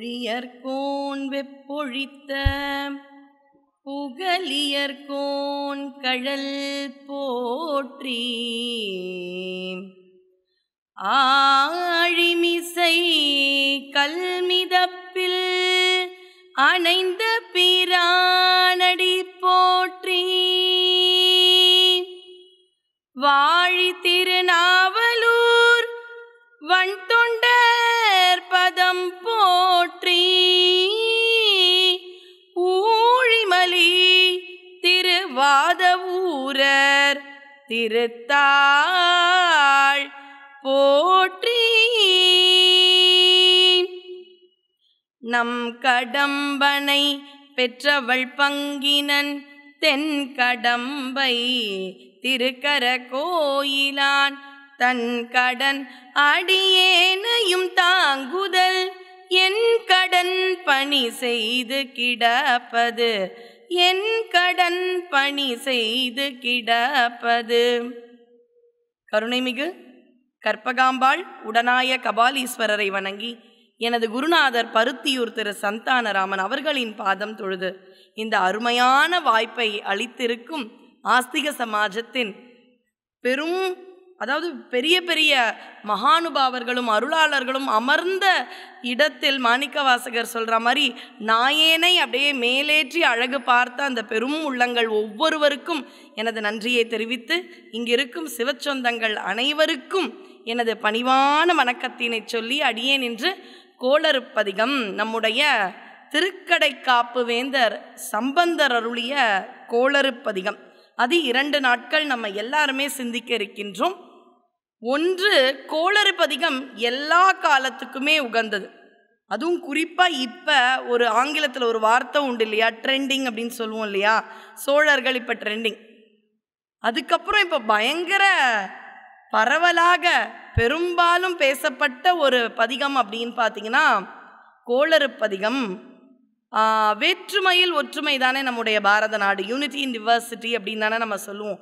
புழியர்கோன் வெப்பொழித்த புகலியற்கோன் கழல் போற்றி ஆழிமிசை கல்மிதப்பில் அணைந்த பிரானடி போற்றி வாழி திருநாவ திருத்தாள் போற்றி நம் கடம்பனை பெற்றவள் பங்கினன் தென் கடம்பை திருக்கர கோயிலான் தன் கடன் அடியேனையும் தாங்குதல் என் கடன் பணி செய்து கிடப்பது என் கடன் பணி செய்து கிடப்பது கருணைமிகு கற்பகாம்பாள் உடனாய கபாலீஸ்வரரை வணங்கி எனது குருநாதர் பருத்தியூர் திரு சந்தானராமன் அவர்களின் பாதம் தொழுது இந்த அருமையான வாய்ப்பை அளித்திருக்கும் ஆஸ்திக சமாஜத்தின் பெரும் அதாவது பெரிய பெரிய மகானுபாவர்களும் அருளாளர்களும் அமர்ந்த இடத்தில் மாணிக்க வாசகர் சொல்கிற மாதிரி நாயேனை அப்படியே மேலேற்றி அழகு பார்த்த அந்த பெரும் உள்ளங்கள் ஒவ்வொருவருக்கும் எனது நன்றியை தெரிவித்து இங்கிருக்கும் சிவச்சொந்தங்கள் அனைவருக்கும் எனது பணிவான வணக்கத்தினை சொல்லி அடியேன் என்று கோளறுப்பதிகம் நம்முடைய திருக்கடை காப்பு வேந்தர் சம்பந்தர் அருளிய கோளறுப்பதிகம் அது இரண்டு நாட்கள் நம்ம எல்லாருமே சிந்திக்க இருக்கின்றோம் ஒன்று பதிகம் எல்லா காலத்துக்குமே உகந்தது அதுவும் குறிப்பாக இப்போ ஒரு ஆங்கிலத்தில் ஒரு வார்த்தை உண்டு இல்லையா ட்ரெண்டிங் அப்படின்னு சொல்லுவோம் இல்லையா சோழர்கள் இப்போ ட்ரெண்டிங் அதுக்கப்புறம் இப்போ பயங்கர பரவலாக பெரும்பாலும் பேசப்பட்ட ஒரு பதிகம் அப்படின்னு பார்த்தீங்கன்னா கோளறு பதிகம் வேற்றுமையில் ஒற்றுமை தானே நம்முடைய பாரத நாடு யூனிட்டி இன் டிவர்சிட்டி அப்படின்னு தானே நம்ம சொல்லுவோம்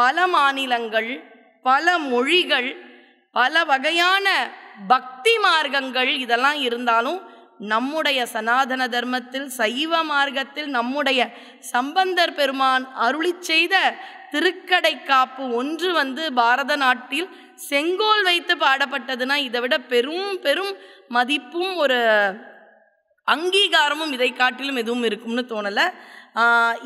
பல மாநிலங்கள் பல மொழிகள் பல வகையான பக்தி மார்க்கங்கள் இதெல்லாம் இருந்தாலும் நம்முடைய சனாதன தர்மத்தில் சைவ மார்க்கத்தில் நம்முடைய சம்பந்தர் பெருமான் அருளி செய்த திருக்கடை காப்பு ஒன்று வந்து பாரத நாட்டில் செங்கோல் வைத்து பாடப்பட்டதுன்னா இதை விட பெரும் பெரும் மதிப்பும் ஒரு அங்கீகாரமும் இதை காட்டிலும் எதுவும் இருக்கும்னு தோணலை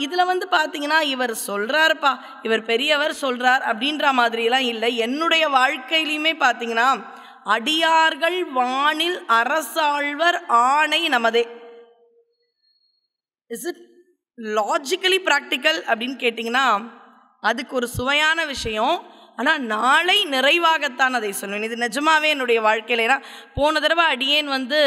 இதில் வந்து பார்த்தீங்கன்னா இவர் சொல்கிறாருப்பா இவர் பெரியவர் சொல்கிறார் அப்படின்ற மாதிரிலாம் இல்லை என்னுடைய வாழ்க்கையிலையுமே பார்த்தீங்கன்னா அடியார்கள் வானில் அரசாழ்வர் ஆணை நமதே இஸ் இட் லாஜிக்கலி ப்ராக்டிக்கல் அப்படின்னு கேட்டிங்கன்னா அதுக்கு ஒரு சுவையான விஷயம் ஆனால் நாளை நிறைவாகத்தான் அதை சொல்வேன் இது நிஜமாகவே என்னுடைய வாழ்க்கையில் ஏன்னா போன தடவை அடியேன் வந்து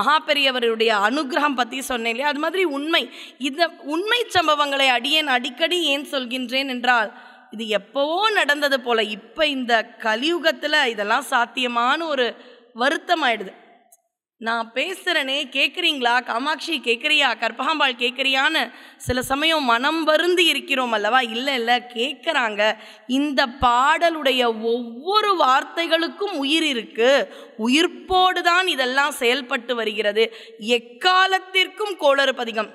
மகாபெரியவருடைய அனுகிரகம் பற்றி சொன்னேன் இல்லையா அது மாதிரி உண்மை இந்த உண்மை சம்பவங்களை அடியேன் அடிக்கடி ஏன் சொல்கின்றேன் என்றால் இது எப்போவோ நடந்தது போல் இப்போ இந்த கலியுகத்தில் இதெல்லாம் சாத்தியமான ஒரு வருத்தம் ஆயிடுது நான் பேசுகிறேனே கேட்குறீங்களா காமாட்சி கேட்குறியா கற்பகாம்பாள் கேட்குறியான்னு சில சமயம் மனம் வருந்து இருக்கிறோம் அல்லவா இல்லை இல்லை கேட்குறாங்க இந்த பாடலுடைய ஒவ்வொரு வார்த்தைகளுக்கும் உயிர் இருக்குது உயிர்ப்போடு தான் இதெல்லாம் செயல்பட்டு வருகிறது எக்காலத்திற்கும் கோளறு பதிகம்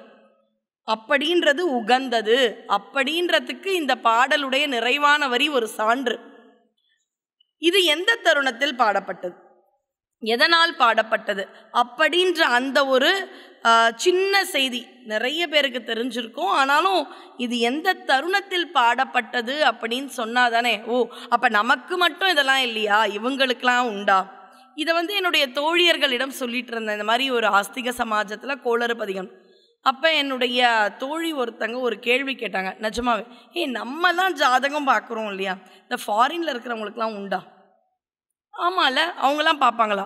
அப்படின்றது உகந்தது அப்படின்றதுக்கு இந்த பாடலுடைய நிறைவான வரி ஒரு சான்று இது எந்த தருணத்தில் பாடப்பட்டது எதனால் பாடப்பட்டது அப்படின்ற அந்த ஒரு சின்ன செய்தி நிறைய பேருக்கு தெரிஞ்சிருக்கும் ஆனாலும் இது எந்த தருணத்தில் பாடப்பட்டது அப்படின்னு சொன்னால் தானே ஓ அப்போ நமக்கு மட்டும் இதெல்லாம் இல்லையா இவங்களுக்கெல்லாம் உண்டா இதை வந்து என்னுடைய தோழியர்களிடம் சொல்லிட்டு இருந்தேன் இந்த மாதிரி ஒரு ஆஸ்திக சமாஜத்தில் கோளறு பதிகம் அப்போ என்னுடைய தோழி ஒருத்தங்க ஒரு கேள்வி கேட்டாங்க நிஜமாவே ஏய் நம்மலாம் ஜாதகம் பார்க்குறோம் இல்லையா இந்த ஃபாரினில் இருக்கிறவங்களுக்குலாம் உண்டா ஆமாம்ல அவங்களாம் பார்ப்பாங்களா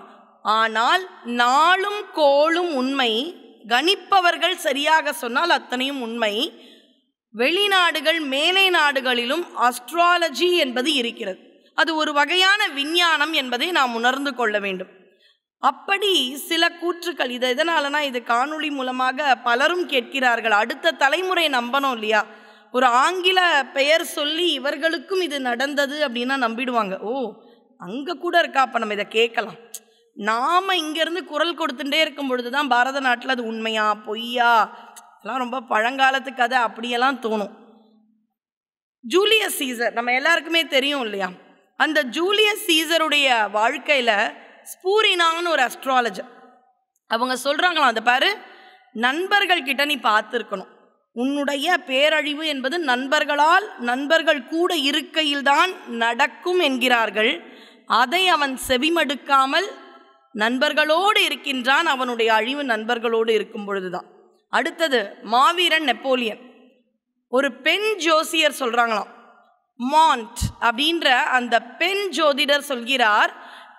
ஆனால் நாளும் கோளும் உண்மை கணிப்பவர்கள் சரியாக சொன்னால் அத்தனையும் உண்மை வெளிநாடுகள் மேலை நாடுகளிலும் அஸ்ட்ராலஜி என்பது இருக்கிறது அது ஒரு வகையான விஞ்ஞானம் என்பதை நாம் உணர்ந்து கொள்ள வேண்டும் அப்படி சில கூற்றுக்கள் இது எதனாலனா இது காணொளி மூலமாக பலரும் கேட்கிறார்கள் அடுத்த தலைமுறை நம்பணும் இல்லையா ஒரு ஆங்கில பெயர் சொல்லி இவர்களுக்கும் இது நடந்தது அப்படின்னா நம்பிடுவாங்க ஓ அங்கே கூட இருக்கா அப்போ நம்ம இதை கேட்கலாம் நாம் இங்கேருந்து குரல் கொடுத்துட்டே இருக்கும் பொழுது தான் பாரத நாட்டில் அது உண்மையா பொய்யா எல்லாம் ரொம்ப பழங்காலத்து கதை அப்படியெல்லாம் தோணும் ஜூலியஸ் சீசர் நம்ம எல்லாருக்குமே தெரியும் இல்லையா அந்த ஜூலியஸ் சீசருடைய வாழ்க்கையில் ஸ்பூரினான்னு ஒரு அஸ்ட்ராலஜர் அவங்க சொல்கிறாங்களாம் அந்த பாரு நண்பர்கள் கிட்ட நீ பார்த்துருக்கணும் உன்னுடைய பேரழிவு என்பது நண்பர்களால் நண்பர்கள் கூட இருக்கையில்தான் நடக்கும் என்கிறார்கள் அதை அவன் செவிமடுக்காமல் நண்பர்களோடு இருக்கின்றான் அவனுடைய அழிவு நண்பர்களோடு இருக்கும் பொழுதுதான் அடுத்தது மாவீரன் நெப்போலியன் ஒரு பெண் ஜோசியர் சொல்கிறாங்களாம் மாண்ட் அப்படின்ற அந்த பெண் ஜோதிடர் சொல்கிறார்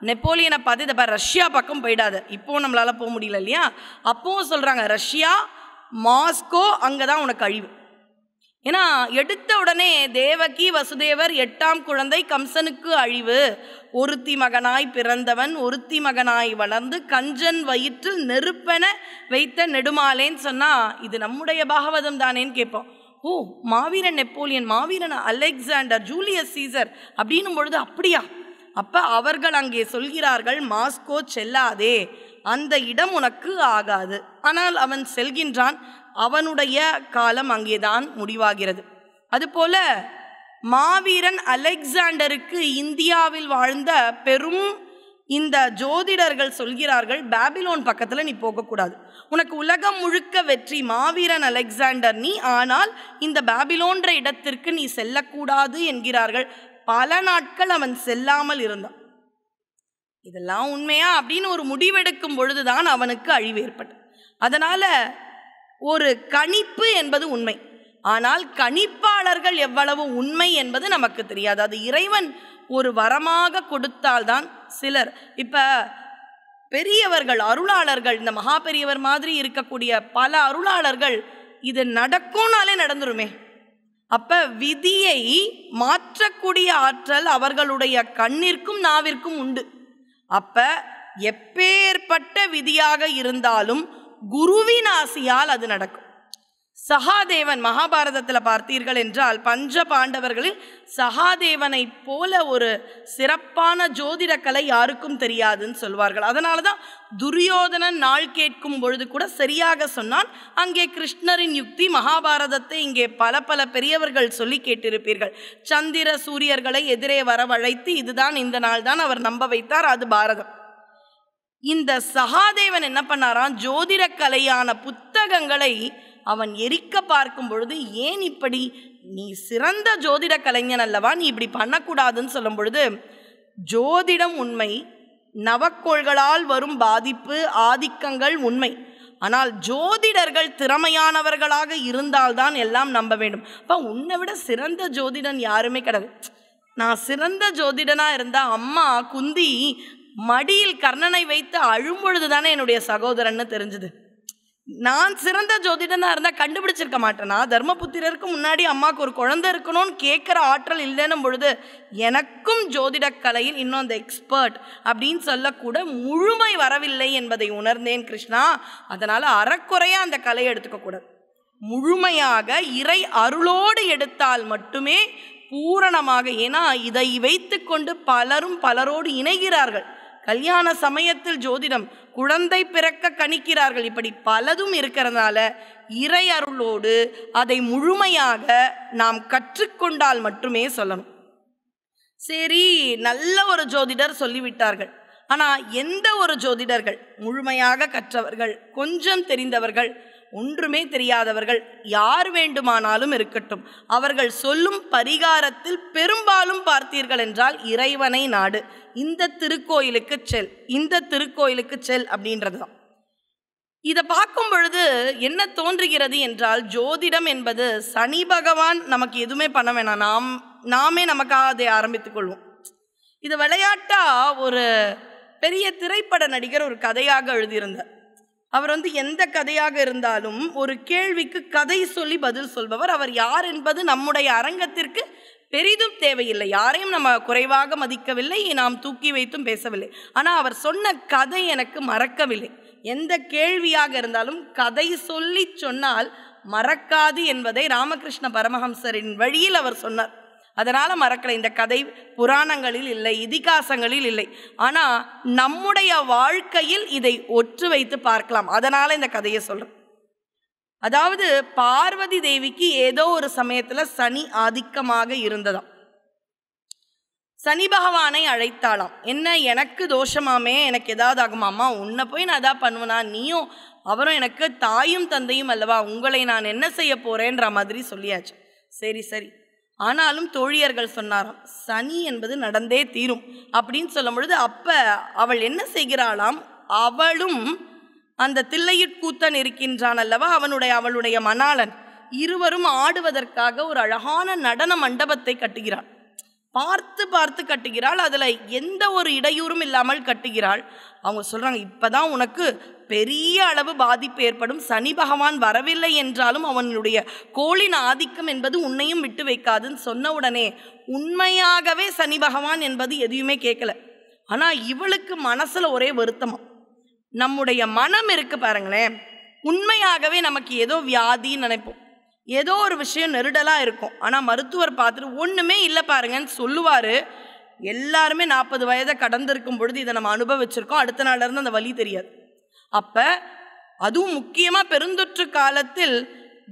நெப்போலியனை பார்த்து இதை ரஷ்யா பக்கம் போயிடாது இப்போ நம்மளால் போக முடியல இல்லையா அப்போவும் சொல்கிறாங்க ரஷ்யா மாஸ்கோ அங்கே தான் உனக்கு அழிவு ஏன்னா எடுத்த உடனே தேவகி வசுதேவர் எட்டாம் குழந்தை கம்சனுக்கு அழிவு ஒருத்தி மகனாய் பிறந்தவன் ஒருத்தி மகனாய் வளர்ந்து கஞ்சன் வயிற்றில் நெருப்பென வைத்த நெடுமாலேன்னு சொன்னால் இது நம்முடைய பாகவதம் தானேன்னு கேட்போம் ஓ மாவீரன் நெப்போலியன் மாவீரன் அலெக்சாண்டர் ஜூலியஸ் சீசர் அப்படின்னும் பொழுது அப்படியா அப்போ அவர்கள் அங்கே சொல்கிறார்கள் மாஸ்கோ செல்லாதே அந்த இடம் உனக்கு ஆகாது ஆனால் அவன் செல்கின்றான் அவனுடைய காலம் அங்கேதான் முடிவாகிறது அதுபோல மாவீரன் அலெக்சாண்டருக்கு இந்தியாவில் வாழ்ந்த பெரும் இந்த ஜோதிடர்கள் சொல்கிறார்கள் பேபிலோன் பக்கத்தில் நீ போகக்கூடாது உனக்கு உலகம் முழுக்க வெற்றி மாவீரன் அலெக்சாண்டர் நீ ஆனால் இந்த பேபிலோன்ற இடத்திற்கு நீ செல்லக்கூடாது என்கிறார்கள் பல நாட்கள் அவன் செல்லாமல் இருந்தான் இதெல்லாம் உண்மையா அப்படின்னு ஒரு முடிவெடுக்கும் பொழுதுதான் அவனுக்கு அழிவு ஏற்பட்டது அதனால் ஒரு கணிப்பு என்பது உண்மை ஆனால் கணிப்பாளர்கள் எவ்வளவு உண்மை என்பது நமக்கு தெரியாது அது இறைவன் ஒரு வரமாக கொடுத்தால்தான் சிலர் இப்போ பெரியவர்கள் அருளாளர்கள் இந்த மகா பெரியவர் மாதிரி இருக்கக்கூடிய பல அருளாளர்கள் இது நடக்கும்னாலே நடந்துருமே அப்போ விதியை மாற்றக்கூடிய ஆற்றல் அவர்களுடைய கண்ணிற்கும் நாவிற்கும் உண்டு அப்போ எப்பேற்பட்ட விதியாக இருந்தாலும் குருவின் ஆசியால் அது நடக்கும் சகாதேவன் மகாபாரதத்தில் பார்த்தீர்கள் என்றால் பஞ்ச பாண்டவர்களில் சகாதேவனைப் போல ஒரு சிறப்பான ஜோதிடக்கலை யாருக்கும் தெரியாதுன்னு சொல்வார்கள் அதனால தான் துரியோதனன் நாள் கேட்கும் பொழுது கூட சரியாக சொன்னான் அங்கே கிருஷ்ணரின் யுக்தி மகாபாரதத்தை இங்கே பல பல பெரியவர்கள் சொல்லி கேட்டிருப்பீர்கள் சந்திர சூரியர்களை எதிரே வரவழைத்து இதுதான் இந்த நாள் தான் அவர் நம்ப வைத்தார் அது பாரதம் இந்த சகாதேவன் என்ன பண்ணாராம் ஜோதிட கலையான புத்தகங்களை அவன் எரிக்க பார்க்கும் பொழுது ஏன் இப்படி நீ சிறந்த ஜோதிட கலைஞன் அல்லவா நீ இப்படி பண்ணக்கூடாதுன்னு சொல்லும் பொழுது ஜோதிடம் உண்மை நவக்கோள்களால் வரும் பாதிப்பு ஆதிக்கங்கள் உண்மை ஆனால் ஜோதிடர்கள் திறமையானவர்களாக இருந்தால்தான் எல்லாம் நம்ப வேண்டும் அப்போ உன்னை விட சிறந்த ஜோதிடன் யாருமே கிடையாது நான் சிறந்த ஜோதிடனாக இருந்தால் அம்மா குந்தி மடியில் கர்ணனை வைத்து பொழுது தானே என்னுடைய சகோதரன்னு தெரிஞ்சுது நான் சிறந்த ஜோதிடனாக இருந்தால் கண்டுபிடிச்சிருக்க மாட்டேனா தர்மபுத்திரருக்கு முன்னாடி அம்மாவுக்கு ஒரு குழந்தை இருக்கணும்னு கேட்குற ஆற்றல் இல்லைன்னும் பொழுது எனக்கும் ஜோதிடக்கலையில் இன்னும் அந்த எக்ஸ்பர்ட் அப்படின்னு சொல்லக்கூட முழுமை வரவில்லை என்பதை உணர்ந்தேன் கிருஷ்ணா அதனால் அறக்குறையாக அந்த கலையை எடுத்துக்கக்கூடாது முழுமையாக இறை அருளோடு எடுத்தால் மட்டுமே பூரணமாக ஏன்னா இதை வைத்து கொண்டு பலரும் பலரோடு இணைகிறார்கள் கல்யாண சமயத்தில் ஜோதிடம் குழந்தை பிறக்க கணிக்கிறார்கள் இப்படி பலதும் இருக்கிறதுனால இறை அருளோடு அதை முழுமையாக நாம் கற்றுக்கொண்டால் மட்டுமே சொல்லணும் சரி நல்ல ஒரு ஜோதிடர் சொல்லிவிட்டார்கள் ஆனால் எந்த ஒரு ஜோதிடர்கள் முழுமையாக கற்றவர்கள் கொஞ்சம் தெரிந்தவர்கள் ஒன்றுமே தெரியாதவர்கள் யார் வேண்டுமானாலும் இருக்கட்டும் அவர்கள் சொல்லும் பரிகாரத்தில் பெரும்பாலும் பார்த்தீர்கள் என்றால் இறைவனை நாடு இந்த திருக்கோயிலுக்கு செல் இந்த திருக்கோயிலுக்கு செல் அப்படின்றது தான் இதை பார்க்கும் பொழுது என்ன தோன்றுகிறது என்றால் ஜோதிடம் என்பது சனி பகவான் நமக்கு எதுவுமே பண்ண வேணாம் நாம் நாமே நமக்காக அதை ஆரம்பித்துக் கொள்வோம் இது விளையாட்டா ஒரு பெரிய திரைப்பட நடிகர் ஒரு கதையாக எழுதியிருந்தார் அவர் வந்து எந்த கதையாக இருந்தாலும் ஒரு கேள்விக்கு கதை சொல்லி பதில் சொல்பவர் அவர் யார் என்பது நம்முடைய அரங்கத்திற்கு பெரிதும் தேவையில்லை யாரையும் நம்ம குறைவாக மதிக்கவில்லை நாம் தூக்கி வைத்தும் பேசவில்லை ஆனால் அவர் சொன்ன கதை எனக்கு மறக்கவில்லை எந்த கேள்வியாக இருந்தாலும் கதை சொல்லி சொன்னால் மறக்காது என்பதை ராமகிருஷ்ண பரமஹம்சரின் வழியில் அவர் சொன்னார் அதனால் மறக்கலை இந்த கதை புராணங்களில் இல்லை இதிகாசங்களில் இல்லை ஆனால் நம்முடைய வாழ்க்கையில் இதை ஒற்று வைத்து பார்க்கலாம் அதனால் இந்த கதையை சொல்கிறேன் அதாவது பார்வதி தேவிக்கு ஏதோ ஒரு சமயத்தில் சனி ஆதிக்கமாக இருந்ததாம் சனி பகவானை அழைத்தாளாம் என்ன எனக்கு தோஷமாமே எனக்கு ஏதாவது ஆகுமாம்மா உன்னை போய் நான் எதாவது பண்ணுவேனா நீயும் அவரும் எனக்கு தாயும் தந்தையும் அல்லவா உங்களை நான் என்ன செய்ய போகிறேன்ற மாதிரி சொல்லியாச்சு சரி சரி ஆனாலும் தோழியர்கள் சொன்னாராம் சனி என்பது நடந்தே தீரும் அப்படின்னு சொல்லும் பொழுது அப்போ அவள் என்ன செய்கிறாளாம் அவளும் அந்த தில்லையிற்கூத்தன் இருக்கின்றான் அல்லவா அவனுடைய அவளுடைய மணாளன் இருவரும் ஆடுவதற்காக ஒரு அழகான நடன மண்டபத்தை கட்டுகிறாள் பார்த்து பார்த்து கட்டுகிறாள் அதில் எந்த ஒரு இடையூறும் இல்லாமல் கட்டுகிறாள் அவங்க சொல்கிறாங்க இப்போ தான் உனக்கு பெரிய அளவு பாதிப்பு ஏற்படும் சனி பகவான் வரவில்லை என்றாலும் அவனுடைய கோளின் ஆதிக்கம் என்பது உன்னையும் விட்டு வைக்காதுன்னு சொன்ன உடனே உண்மையாகவே சனி பகவான் என்பது எதையுமே கேட்கல ஆனால் இவளுக்கு மனசில் ஒரே வருத்தமா நம்முடைய மனம் இருக்கு பாருங்களேன் உண்மையாகவே நமக்கு ஏதோ வியாதின்னு நினைப்போம் ஏதோ ஒரு விஷயம் நெருடலாக இருக்கும் ஆனால் மருத்துவர் பார்த்துட்டு ஒன்றுமே இல்லை பாருங்கன்னு சொல்லுவார் எல்லாருமே நாற்பது வயதை கடந்திருக்கும் பொழுது இதை நம்ம அனுபவிச்சிருக்கோம் அடுத்த நாளிலேருந்து அந்த வலி தெரியாது அப்போ அதுவும் முக்கியமாக பெருந்தொற்று காலத்தில்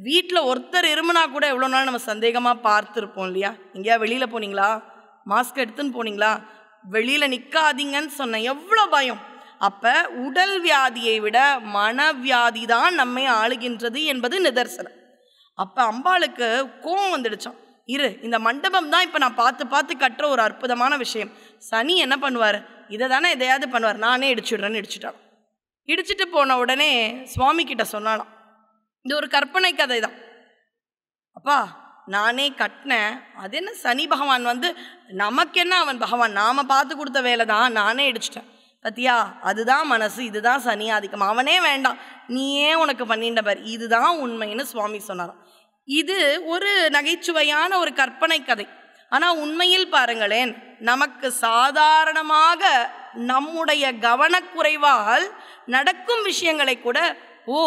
வீட்டில் ஒருத்தர் இருமுனா கூட எவ்வளோ நாள் நம்ம சந்தேகமாக பார்த்துருப்போம் இல்லையா எங்கேயா வெளியில் போனீங்களா மாஸ்க் எடுத்துன்னு போனீங்களா வெளியில் நிற்காதீங்கன்னு சொன்னேன் எவ்வளோ பயம் அப்போ உடல் வியாதியை விட மனவியாதி தான் நம்மை ஆளுகின்றது என்பது நிதர்சனம் அப்போ அம்பாளுக்கு கோவம் வந்துடுச்சோம் இரு இந்த மண்டபம் தான் இப்போ நான் பார்த்து பார்த்து கட்டுற ஒரு அற்புதமான விஷயம் சனி என்ன பண்ணுவார் இதை தானே எதையாவது பண்ணுவார் நானே இடிச்சுடுறேன்னு இடிச்சுட்டான் இடிச்சிட்டு போன உடனே சுவாமி கிட்ட சொன்னாலாம் இது ஒரு கற்பனை கதை தான் அப்பா நானே கட்டினேன் அது என்ன சனி பகவான் வந்து நமக்கு என்ன அவன் பகவான் நாம் பார்த்து கொடுத்த வேலை தான் நானே இடிச்சிட்டேன் பத்தியா அதுதான் மனசு இதுதான் சனி ஆதிக்கம் அவனே வேண்டாம் நீயே உனக்கு பண்ணிட்ட பார் இதுதான் உண்மைன்னு சுவாமி சொன்னாராம் இது ஒரு நகைச்சுவையான ஒரு கற்பனை கதை ஆனால் உண்மையில் பாருங்களேன் நமக்கு சாதாரணமாக நம்முடைய கவனக்குறைவால் நடக்கும் விஷயங்களை கூட ஓ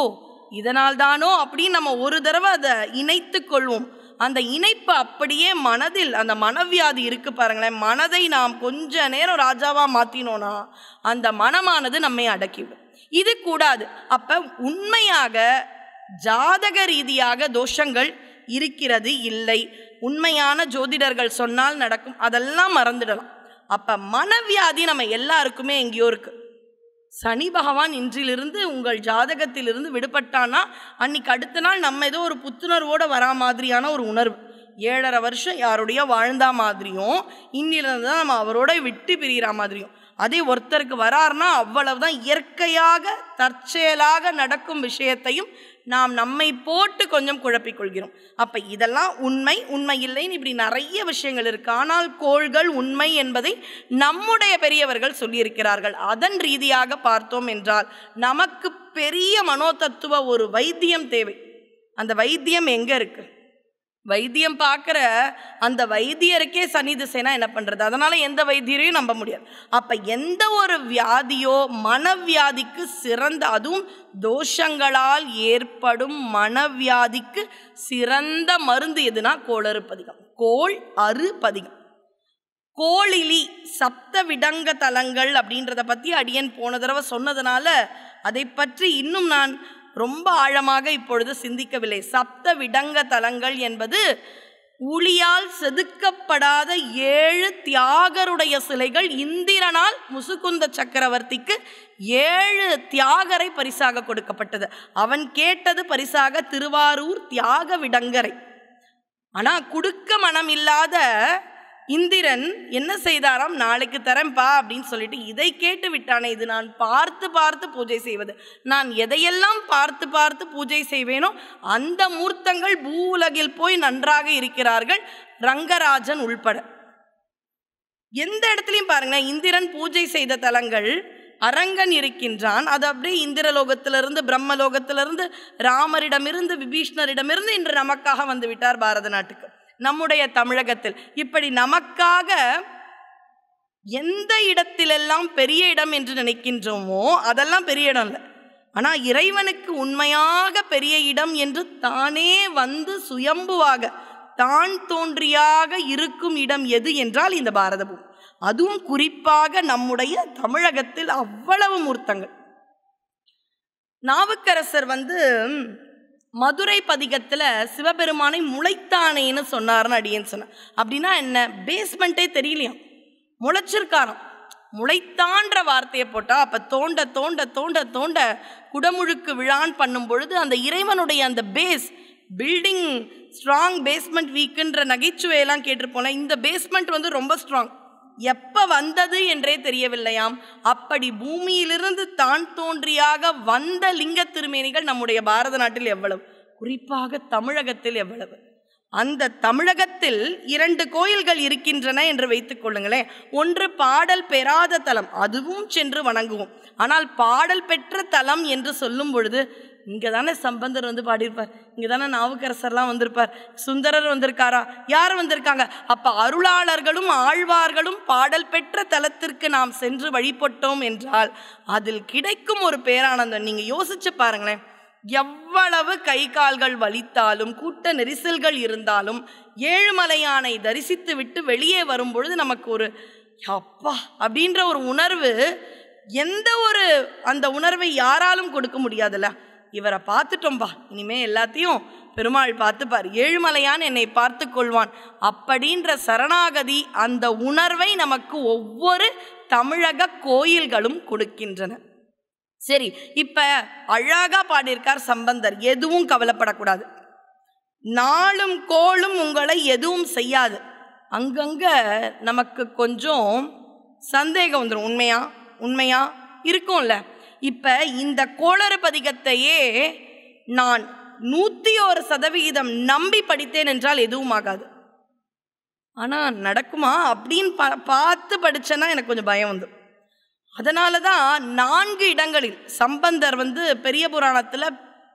இதனால்தானோ அப்படின்னு நம்ம ஒரு தடவை அதை இணைத்து கொள்வோம் அந்த இணைப்பு அப்படியே மனதில் அந்த மனவியாதி இருக்குது பாருங்களேன் மனதை நாம் கொஞ்ச நேரம் ராஜாவாக மாற்றினோன்னா அந்த மனமானது நம்மை அடக்கிவிடும் இது கூடாது அப்போ உண்மையாக ஜாதக ரீதியாக தோஷங்கள் இருக்கிறது இல்லை உண்மையான ஜோதிடர்கள் சொன்னால் நடக்கும் அதெல்லாம் மறந்துடலாம் அப்போ மனவியாதி நம்ம எல்லாருக்குமே எங்கேயோ இருக்குது சனி பகவான் இன்றிலிருந்து உங்கள் ஜாதகத்திலிருந்து விடுபட்டானா அன்னைக்கு அடுத்த நாள் நம்ம ஏதோ ஒரு புத்துணர்வோடு வரா மாதிரியான ஒரு உணர்வு ஏழரை வருஷம் யாருடைய வாழ்ந்தா மாதிரியும் இன்னிலிருந்து தான் நம்ம அவரோட விட்டு பிரிகிற மாதிரியும் அதே ஒருத்தருக்கு வராருன்னா அவ்வளவுதான் இயற்கையாக தற்செயலாக நடக்கும் விஷயத்தையும் நாம் நம்மை போட்டு கொஞ்சம் குழப்பிக்கொள்கிறோம் அப்போ இதெல்லாம் உண்மை உண்மை இல்லைன்னு இப்படி நிறைய விஷயங்கள் இருக்குது ஆனால் கோள்கள் உண்மை என்பதை நம்முடைய பெரியவர்கள் சொல்லியிருக்கிறார்கள் அதன் ரீதியாக பார்த்தோம் என்றால் நமக்கு பெரிய மனோதத்துவ ஒரு வைத்தியம் தேவை அந்த வைத்தியம் எங்கே இருக்குது வைத்தியம் பார்க்குற அந்த வைத்தியருக்கே சனி திசைனா என்ன பண்ணுறது அதனால் எந்த வைத்தியரையும் நம்ப முடியாது அப்போ எந்த ஒரு வியாதியோ மனவியாதிக்கு சிறந்த அதுவும் தோஷங்களால் ஏற்படும் மனவியாதிக்கு சிறந்த மருந்து எதுனா கோளறு பதிகம் கோள் அறு பதிகம் கோழிலி சப்த விடங்க தலங்கள் அப்படின்றத பற்றி அடியன் போன தடவை சொன்னதுனால அதை பற்றி இன்னும் நான் ரொம்ப ஆழமாக இப்பொழுது சிந்திக்கவில்லை சப்த விடங்க தலங்கள் என்பது ஊழியால் செதுக்கப்படாத ஏழு தியாகருடைய சிலைகள் இந்திரனால் முசுகுந்த சக்கரவர்த்திக்கு ஏழு தியாகரை பரிசாக கொடுக்கப்பட்டது அவன் கேட்டது பரிசாக திருவாரூர் தியாக விடங்கரை ஆனால் கொடுக்க மனம் இல்லாத இந்திரன் என்ன செய்தாராம் நாளைக்கு தரேன்ப்பா அப்படின்னு சொல்லிட்டு இதை கேட்டு விட்டானே இது நான் பார்த்து பார்த்து பூஜை செய்வது நான் எதையெல்லாம் பார்த்து பார்த்து பூஜை செய்வேனோ அந்த மூர்த்தங்கள் பூ உலகில் போய் நன்றாக இருக்கிறார்கள் ரங்கராஜன் உள்பட எந்த இடத்துலையும் பாருங்க இந்திரன் பூஜை செய்த தலங்கள் அரங்கன் இருக்கின்றான் அது அப்படியே இந்திரலோகத்திலிருந்து பிரம்மலோகத்திலிருந்து ராமரிடமிருந்து விபீஷ்ணரிடமிருந்து இன்று நமக்காக வந்து விட்டார் பாரத நாட்டுக்கு நம்முடைய தமிழகத்தில் இப்படி நமக்காக எந்த இடத்திலெல்லாம் பெரிய இடம் என்று நினைக்கின்றோமோ அதெல்லாம் பெரிய இடம் இல்லை ஆனால் இறைவனுக்கு உண்மையாக பெரிய இடம் என்று தானே வந்து சுயம்புவாக தான் தோன்றியாக இருக்கும் இடம் எது என்றால் இந்த பாரத அதுவும் குறிப்பாக நம்முடைய தமிழகத்தில் அவ்வளவு மூர்த்தங்கள் நாவுக்கரசர் வந்து மதுரை பதிகத்தில் சிவபெருமானை முளைத்தானேன்னு சொன்னார்னு அடியேன்னு சொன்னேன் அப்படின்னா என்ன பேஸ்மெண்ட்டே தெரியலையாம் முளைச்சிருக்காராம் முளைத்தான்ற வார்த்தையை போட்டால் அப்போ தோண்ட தோண்ட தோண்ட தோண்ட குடமுழுக்கு விழான் பண்ணும் பொழுது அந்த இறைவனுடைய அந்த பேஸ் பில்டிங் ஸ்ட்ராங் பேஸ்மெண்ட் வீக்குன்ற நகைச்சுவையெல்லாம் கேட்டிருப்போம்ல இந்த பேஸ்மெண்ட் வந்து ரொம்ப ஸ்ட்ராங் எப்ப வந்தது என்றே தெரியவில்லையாம் அப்படி பூமியிலிருந்து தான் தோன்றியாக வந்த லிங்க திருமேனிகள் நம்முடைய பாரத நாட்டில் எவ்வளவு குறிப்பாக தமிழகத்தில் எவ்வளவு அந்த தமிழகத்தில் இரண்டு கோயில்கள் இருக்கின்றன என்று வைத்துக் கொள்ளுங்களேன் ஒன்று பாடல் பெறாத தலம் அதுவும் சென்று வணங்குவோம் ஆனால் பாடல் பெற்ற தலம் என்று சொல்லும் பொழுது இங்கே தானே சம்பந்தர் வந்து பாடியிருப்பார் இங்கே தானே நாவுக்கரசர்லாம் வந்திருப்பார் சுந்தரர் வந்திருக்காரா யார் வந்திருக்காங்க அப்போ அருளாளர்களும் ஆழ்வார்களும் பாடல் பெற்ற தலத்திற்கு நாம் சென்று வழிபட்டோம் என்றால் அதில் கிடைக்கும் ஒரு பேரானந்தம் நீங்கள் யோசிச்சு பாருங்களேன் எவ்வளவு கை கால்கள் வலித்தாலும் கூட்ட நெரிசல்கள் இருந்தாலும் ஏழுமலையானை தரிசித்து விட்டு வெளியே வரும்பொழுது நமக்கு ஒரு அப்பா அப்படின்ற ஒரு உணர்வு எந்த ஒரு அந்த உணர்வை யாராலும் கொடுக்க முடியாதுல்ல இவரை பார்த்துட்டோம்பா இனிமே எல்லாத்தையும் பெருமாள் பார்த்துப்பார் ஏழுமலையான் என்னை பார்த்து கொள்வான் அப்படின்ற சரணாகதி அந்த உணர்வை நமக்கு ஒவ்வொரு தமிழக கோயில்களும் கொடுக்கின்றன சரி இப்போ அழகாக பாடியிருக்கார் சம்பந்தர் எதுவும் கவலைப்படக்கூடாது நாளும் கோளும் உங்களை எதுவும் செய்யாது அங்கங்கே நமக்கு கொஞ்சம் சந்தேகம் வந்துடும் உண்மையா உண்மையா இருக்கும்ல இப்போ இந்த கோளறு பதிகத்தையே நான் நூற்றி ஒரு சதவிகிதம் நம்பி படித்தேன் என்றால் எதுவும் ஆகாது ஆனால் நடக்குமா அப்படின்னு ப பார்த்து படித்தேன்னா எனக்கு கொஞ்சம் பயம் வந்து அதனால தான் நான்கு இடங்களில் சம்பந்தர் வந்து பெரிய புராணத்தில்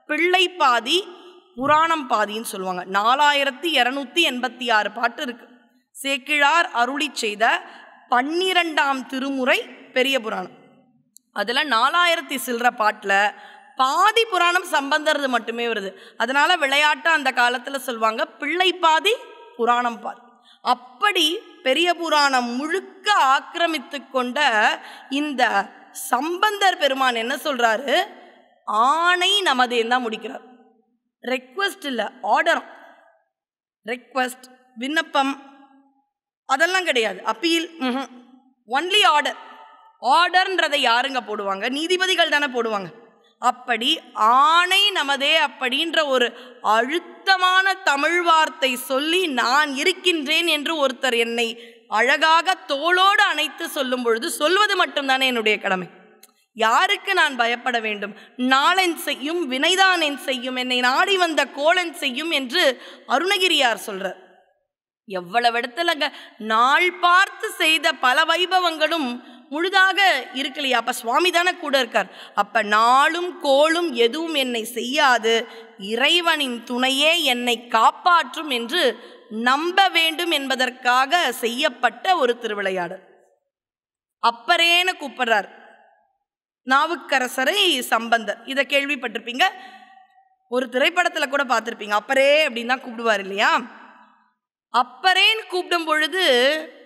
பிள்ளை பாதி புராணம் பாதின்னு சொல்லுவாங்க நாலாயிரத்தி இரநூத்தி எண்பத்தி ஆறு பாட்டு இருக்கு சேக்கிழார் அருளி செய்த பன்னிரெண்டாம் திருமுறை பெரிய புராணம் அதில் நாலாயிரத்தி சில்லற பாட்டில் பாதி புராணம் சம்பந்தறது மட்டுமே வருது அதனால் விளையாட்டை அந்த காலத்தில் சொல்லுவாங்க பிள்ளை பாதி புராணம் பாதி அப்படி பெரிய புராணம் முழுக்க ஆக்கிரமித்து கொண்ட இந்த சம்பந்தர் பெருமான் என்ன சொல்கிறாரு ஆணை நமதேன் தான் முடிக்கிறார் ரெக்வஸ்ட் இல்லை ஆர்டர் ரெக்வஸ்ட் விண்ணப்பம் அதெல்லாம் கிடையாது அப்பீல் ஒன்லி ஆர்டர் ஆர்டர்ன்றதை யாருங்க போடுவாங்க நீதிபதிகள் தானே போடுவாங்க அப்படி ஆணை நமதே அப்படின்ற ஒரு அழுத்தமான தமிழ் வார்த்தை சொல்லி நான் இருக்கின்றேன் என்று ஒருத்தர் என்னை அழகாக தோளோடு அணைத்து சொல்லும் பொழுது சொல்வது மட்டும்தானே என்னுடைய கடமை யாருக்கு நான் பயப்பட வேண்டும் நாளன் செய்யும் வினைதானேன் செய்யும் என்னை நாடி வந்த கோலன் செய்யும் என்று அருணகிரியார் சொல்கிறார் எவ்வளவு இடத்துலங்க நாள் பார்த்து செய்த பல வைபவங்களும் முழுதாக இருக்கலையா அப்போ சுவாமி தானே கூட இருக்கார் அப்போ நாளும் கோளும் எதுவும் என்னை செய்யாது இறைவனின் துணையே என்னை காப்பாற்றும் என்று நம்ப வேண்டும் என்பதற்காக செய்யப்பட்ட ஒரு திருவிளையாடல் அப்பரேன்னு கூப்பிடுறார் நாவுக்கரசரை சம்பந்தர் இதை கேள்விப்பட்டிருப்பீங்க ஒரு திரைப்படத்தில் கூட பார்த்துருப்பீங்க அப்பரே அப்படின்னு தான் கூப்பிடுவார் இல்லையா அப்பரேன்னு கூப்பிடும் பொழுது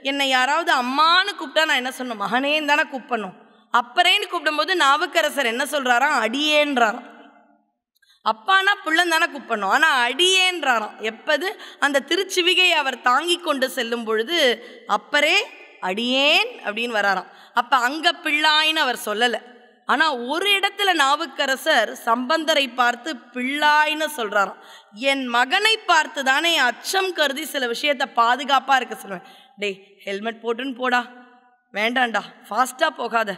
என்னை யாராவது அம்மானு கூப்பிட்டா நான் என்ன சொல்லணும் மகனேன்னு தானே கூப்பிடணும் அப்பரேன்னு கூப்பிடும்போது நாவுக்கரசர் என்ன சொல்கிறாராம் அடியேன்றாராம் அப்பானா பிள்ளன் தானே கூப்பிடணும் ஆனால் அடியேன்றாராம் எப்பது அந்த திருச்சிவிகை அவர் தாங்கி கொண்டு செல்லும் பொழுது அப்பரே அடியேன் அப்படின்னு வராராம் அப்போ அங்கே பிள்ளாயின்னு அவர் சொல்லலை ஆனால் ஒரு இடத்துல நாவுக்கரசர் சம்பந்தரை பார்த்து பிள்ளாயின்னு சொல்கிறாராம் என் மகனை பார்த்து தானே அச்சம் கருதி சில விஷயத்தை பாதுகாப்பாக இருக்க சொல்லுவேன் டேய் ஹெல்மெட் போட்டுன்னு போடா வேண்டாண்டா ஃபாஸ்ட்டாக போகாத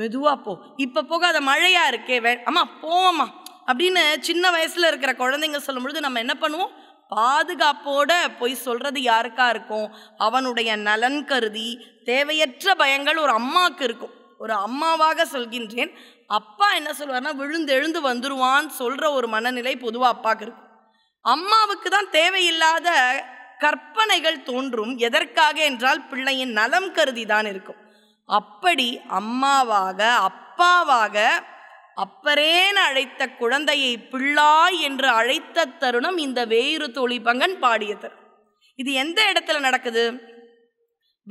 மெதுவாக போ இப்போ போகாத மழையாக இருக்கே வே அம்மா போவோம்மா அப்படின்னு சின்ன வயசில் இருக்கிற குழந்தைங்க சொல்லும்பொழுது நம்ம என்ன பண்ணுவோம் பாதுகாப்போட போய் சொல்கிறது யாருக்கா இருக்கும் அவனுடைய நலன் கருதி தேவையற்ற பயங்கள் ஒரு அம்மாவுக்கு இருக்கும் ஒரு அம்மாவாக சொல்கின்றேன் அப்பா என்ன சொல்வார்னா விழுந்து எழுந்து வந்துருவான்னு சொல்கிற ஒரு மனநிலை பொதுவாக அப்பாவுக்கு இருக்கும் அம்மாவுக்கு தான் தேவையில்லாத கற்பனைகள் தோன்றும் எதற்காக என்றால் பிள்ளையின் நலம் கருதி தான் இருக்கும் அப்படி அம்மாவாக அப்பாவாக அப்பரேன் அழைத்த குழந்தையை பிள்ளாய் என்று அழைத்த தருணம் இந்த வேயிறு தொழிப்பங்கன் பாடிய தருணம் இது எந்த இடத்துல நடக்குது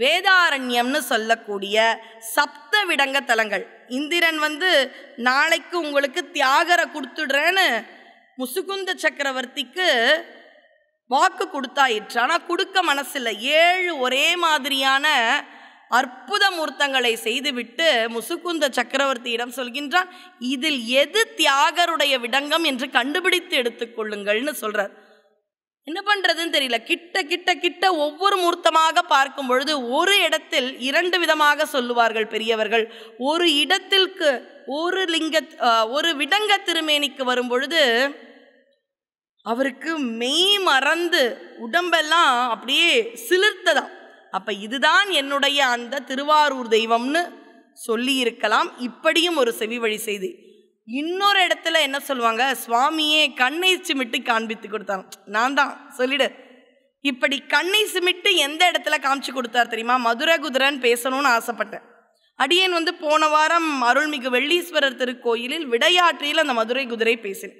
வேதாரண்யம்னு சொல்லக்கூடிய சப்த விடங்க தலங்கள் இந்திரன் வந்து நாளைக்கு உங்களுக்கு தியாகரை கொடுத்துடுறேன்னு முசுகுந்த சக்கரவர்த்திக்கு வாக்கு கொடுத்தாயிற்று ஆனால் கொடுக்க மனசில் ஏழு ஒரே மாதிரியான அற்புத மூர்த்தங்களை செய்துவிட்டு முசுகுந்த சக்கரவர்த்தியிடம் சொல்கின்றான் இதில் எது தியாகருடைய விடங்கம் என்று கண்டுபிடித்து எடுத்துக்கொள்ளுங்கள்னு சொல்கிறார் என்ன பண்ணுறதுன்னு தெரியல கிட்ட கிட்ட கிட்ட ஒவ்வொரு மூர்த்தமாக பார்க்கும் பொழுது ஒரு இடத்தில் இரண்டு விதமாக சொல்லுவார்கள் பெரியவர்கள் ஒரு இடத்திற்கு ஒரு லிங்க ஒரு விடங்க திருமேனிக்கு வரும் பொழுது அவருக்கு மெய் மறந்து உடம்பெல்லாம் அப்படியே சிலிர்த்ததாம் அப்போ இதுதான் என்னுடைய அந்த திருவாரூர் தெய்வம்னு சொல்லியிருக்கலாம் இப்படியும் ஒரு செவி வழி செய்தி இன்னொரு இடத்துல என்ன சொல்லுவாங்க சுவாமியே கண்ணை சிமிட்டு காண்பித்து கொடுத்தாங்க நான் தான் சொல்லிடு இப்படி கண்ணை சிமிட்டு எந்த இடத்துல காமிச்சு கொடுத்தார் தெரியுமா மதுரை குதிரன் பேசணும்னு ஆசைப்பட்டேன் அடியன் வந்து போன வாரம் அருள்மிகு வெள்ளீஸ்வரர் திருக்கோயிலில் விடையாற்றியில் அந்த மதுரை குதிரை பேசினேன்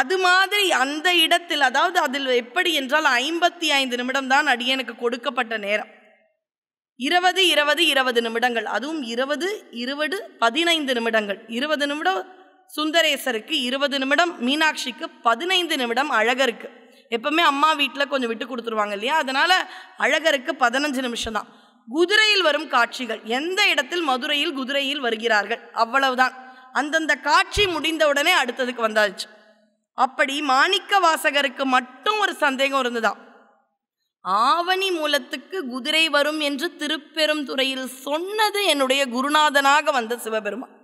அது மாதிரி அந்த இடத்தில் அதாவது அதில் எப்படி என்றால் ஐம்பத்தி ஐந்து நிமிடம் தான் அடியனுக்கு கொடுக்கப்பட்ட நேரம் இருபது இருபது இருபது நிமிடங்கள் அதுவும் இருபது இருபது பதினைந்து நிமிடங்கள் இருபது நிமிடம் சுந்தரேசருக்கு இருபது நிமிடம் மீனாட்சிக்கு பதினைந்து நிமிடம் அழகருக்கு எப்பவுமே அம்மா வீட்டில் கொஞ்சம் விட்டு கொடுத்துருவாங்க இல்லையா அதனால் அழகருக்கு பதினஞ்சு நிமிஷம் தான் குதிரையில் வரும் காட்சிகள் எந்த இடத்தில் மதுரையில் குதிரையில் வருகிறார்கள் அவ்வளவுதான் அந்தந்த காட்சி முடிந்தவுடனே அடுத்ததுக்கு வந்தாச்சு அப்படி மாணிக்க வாசகருக்கு மட்டும் ஒரு சந்தேகம் இருந்துதான் ஆவணி மூலத்துக்கு குதிரை வரும் என்று திருப்பெரும் துறையில் சொன்னது என்னுடைய குருநாதனாக வந்த சிவபெருமான்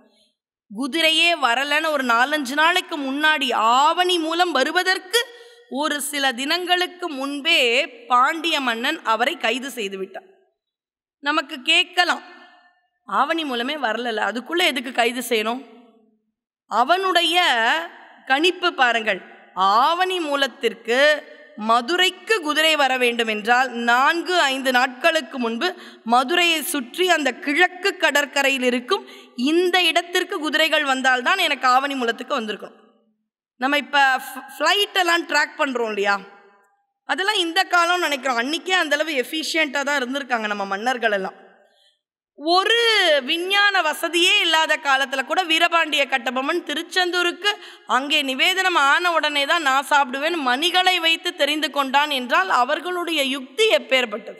குதிரையே வரலன்னு ஒரு நாலஞ்சு நாளைக்கு முன்னாடி ஆவணி மூலம் வருவதற்கு ஒரு சில தினங்களுக்கு முன்பே பாண்டிய மன்னன் அவரை கைது செய்து விட்டார் நமக்கு கேட்கலாம் ஆவணி மூலமே வரலல்ல அதுக்குள்ளே எதுக்கு கைது செய்யணும் அவனுடைய கணிப்பு பாருங்கள் ஆவணி மூலத்திற்கு மதுரைக்கு குதிரை வர வேண்டும் என்றால் நான்கு ஐந்து நாட்களுக்கு முன்பு மதுரையை சுற்றி அந்த கிழக்கு கடற்கரையில் இருக்கும் இந்த இடத்திற்கு குதிரைகள் வந்தால்தான் எனக்கு ஆவணி மூலத்துக்கு வந்திருக்கும் நம்ம இப்போ ஃப்ளைட்டெல்லாம் ட்ராக் பண்ணுறோம் இல்லையா அதெல்லாம் இந்த காலம்னு நினைக்கிறோம் அன்றைக்கே அந்தளவு எஃபிஷியண்ட்டாக தான் இருந்திருக்காங்க நம்ம மன்னர்கள் எல்லாம் ஒரு விஞ்ஞான வசதியே இல்லாத காலத்தில் கூட வீரபாண்டிய கட்டபொம்மன் திருச்செந்தூருக்கு அங்கே நிவேதனம் ஆன உடனே தான் நான் சாப்பிடுவேன் மணிகளை வைத்து தெரிந்து கொண்டான் என்றால் அவர்களுடைய யுக்தி எப்பேற்பட்டது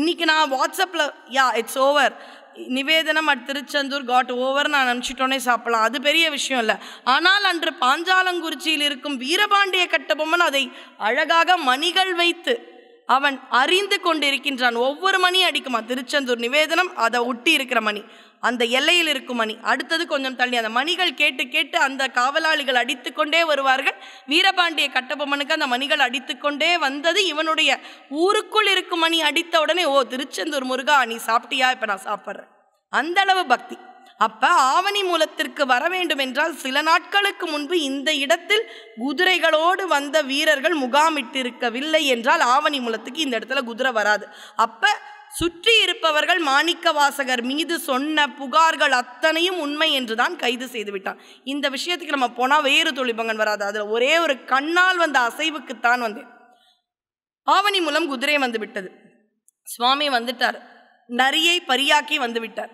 இன்னைக்கு நான் வாட்ஸ்அப்பில் யா இட்ஸ் ஓவர் நிவேதனம் அட் திருச்செந்தூர் காட் ஓவர் நான் நினச்சிட்டோன்னே சாப்பிடலாம் அது பெரிய விஷயம் இல்லை ஆனால் அன்று பாஞ்சாலங்குறிச்சியில் இருக்கும் வீரபாண்டிய கட்டபொம்மன் அதை அழகாக மணிகள் வைத்து அவன் அறிந்து கொண்டிருக்கின்றான் ஒவ்வொரு மணி அடிக்குமா திருச்செந்தூர் நிவேதனம் அதை ஒட்டி இருக்கிற மணி அந்த எல்லையில் இருக்கும் மணி அடுத்தது கொஞ்சம் தள்ளி அந்த மணிகள் கேட்டு கேட்டு அந்த காவலாளிகள் அடித்து கொண்டே வருவார்கள் வீரபாண்டிய கட்டபொம்மனுக்கு அந்த மணிகள் அடித்து கொண்டே வந்தது இவனுடைய ஊருக்குள் இருக்கும் மணி அடித்த உடனே ஓ திருச்செந்தூர் முருகா நீ சாப்பிட்டியா இப்போ நான் சாப்பிட்றேன் அந்த அளவு பக்தி அப்போ ஆவணி மூலத்திற்கு வர வேண்டும் என்றால் சில நாட்களுக்கு முன்பு இந்த இடத்தில் குதிரைகளோடு வந்த வீரர்கள் முகாமிட்டிருக்கவில்லை என்றால் ஆவணி மூலத்துக்கு இந்த இடத்துல குதிரை வராது அப்போ சுற்றி இருப்பவர்கள் மாணிக்க வாசகர் மீது சொன்ன புகார்கள் அத்தனையும் உண்மை என்றுதான் கைது செய்து விட்டான் இந்த விஷயத்துக்கு நம்ம போனால் வேறு தொழிபங்கன் வராது அதில் ஒரே ஒரு கண்ணால் வந்த அசைவுக்குத்தான் வந்தேன் ஆவணி மூலம் குதிரை வந்து விட்டது சுவாமி வந்துட்டார் நரியை பரியாக்கி வந்து விட்டார்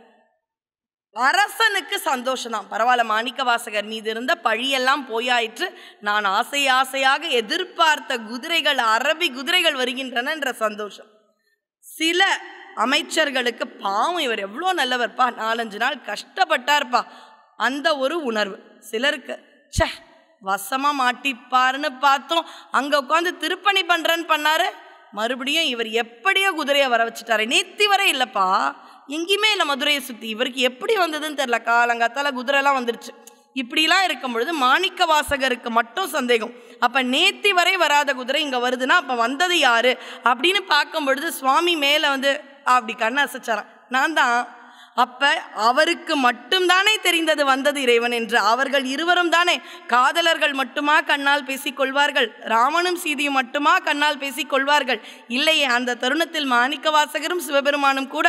அரசனுக்கு சந்தோஷம் தான் பரவாயில்ல மாணிக்க வாசகர் மீது இருந்த பழியெல்லாம் போயாயிற்று நான் ஆசை ஆசையாக எதிர்பார்த்த குதிரைகள் அரபி குதிரைகள் வருகின்றன என்ற சந்தோஷம் சில அமைச்சர்களுக்கு பாவம் இவர் எவ்வளோ நல்லவர்ப்பா நாலஞ்சு நாள் கஷ்டப்பட்டார்ப்பா அந்த ஒரு உணர்வு சிலருக்கு சே வசமாக மாட்டிப்பாருன்னு பார்த்தோம் அங்கே உட்காந்து திருப்பணி பண்ணுறேன்னு பண்ணார் மறுபடியும் இவர் எப்படியோ குதிரையை வர வச்சுட்டாரு நேத்தி வரை இல்லைப்பா எங்கேயுமே இல்லை மதுரையை சுற்றி இவருக்கு எப்படி வந்ததுன்னு தெரில காலங்காத்தால் குதிரைலாம் வந்துருச்சு இப்படிலாம் இருக்கும் பொழுது மாணிக்க வாசகருக்கு மட்டும் சந்தேகம் அப்போ நேத்தி வரை வராத குதிரை இங்கே வருதுன்னா அப்போ வந்தது யார் அப்படின்னு பார்க்கும் பொழுது சுவாமி மேலே வந்து அப்படி கண்ணை அசைச்சாரான் நான் தான் அப்போ அவருக்கு மட்டும்தானே தெரிந்தது வந்தது இறைவன் என்று அவர்கள் இருவரும் தானே காதலர்கள் மட்டுமா கண்ணால் பேசிக்கொள்வார்கள் ராமனும் சீதியும் மட்டுமா கண்ணால் பேசிக்கொள்வார்கள் இல்லையே அந்த தருணத்தில் மாணிக்க வாசகரும் சிவபெருமானும் கூட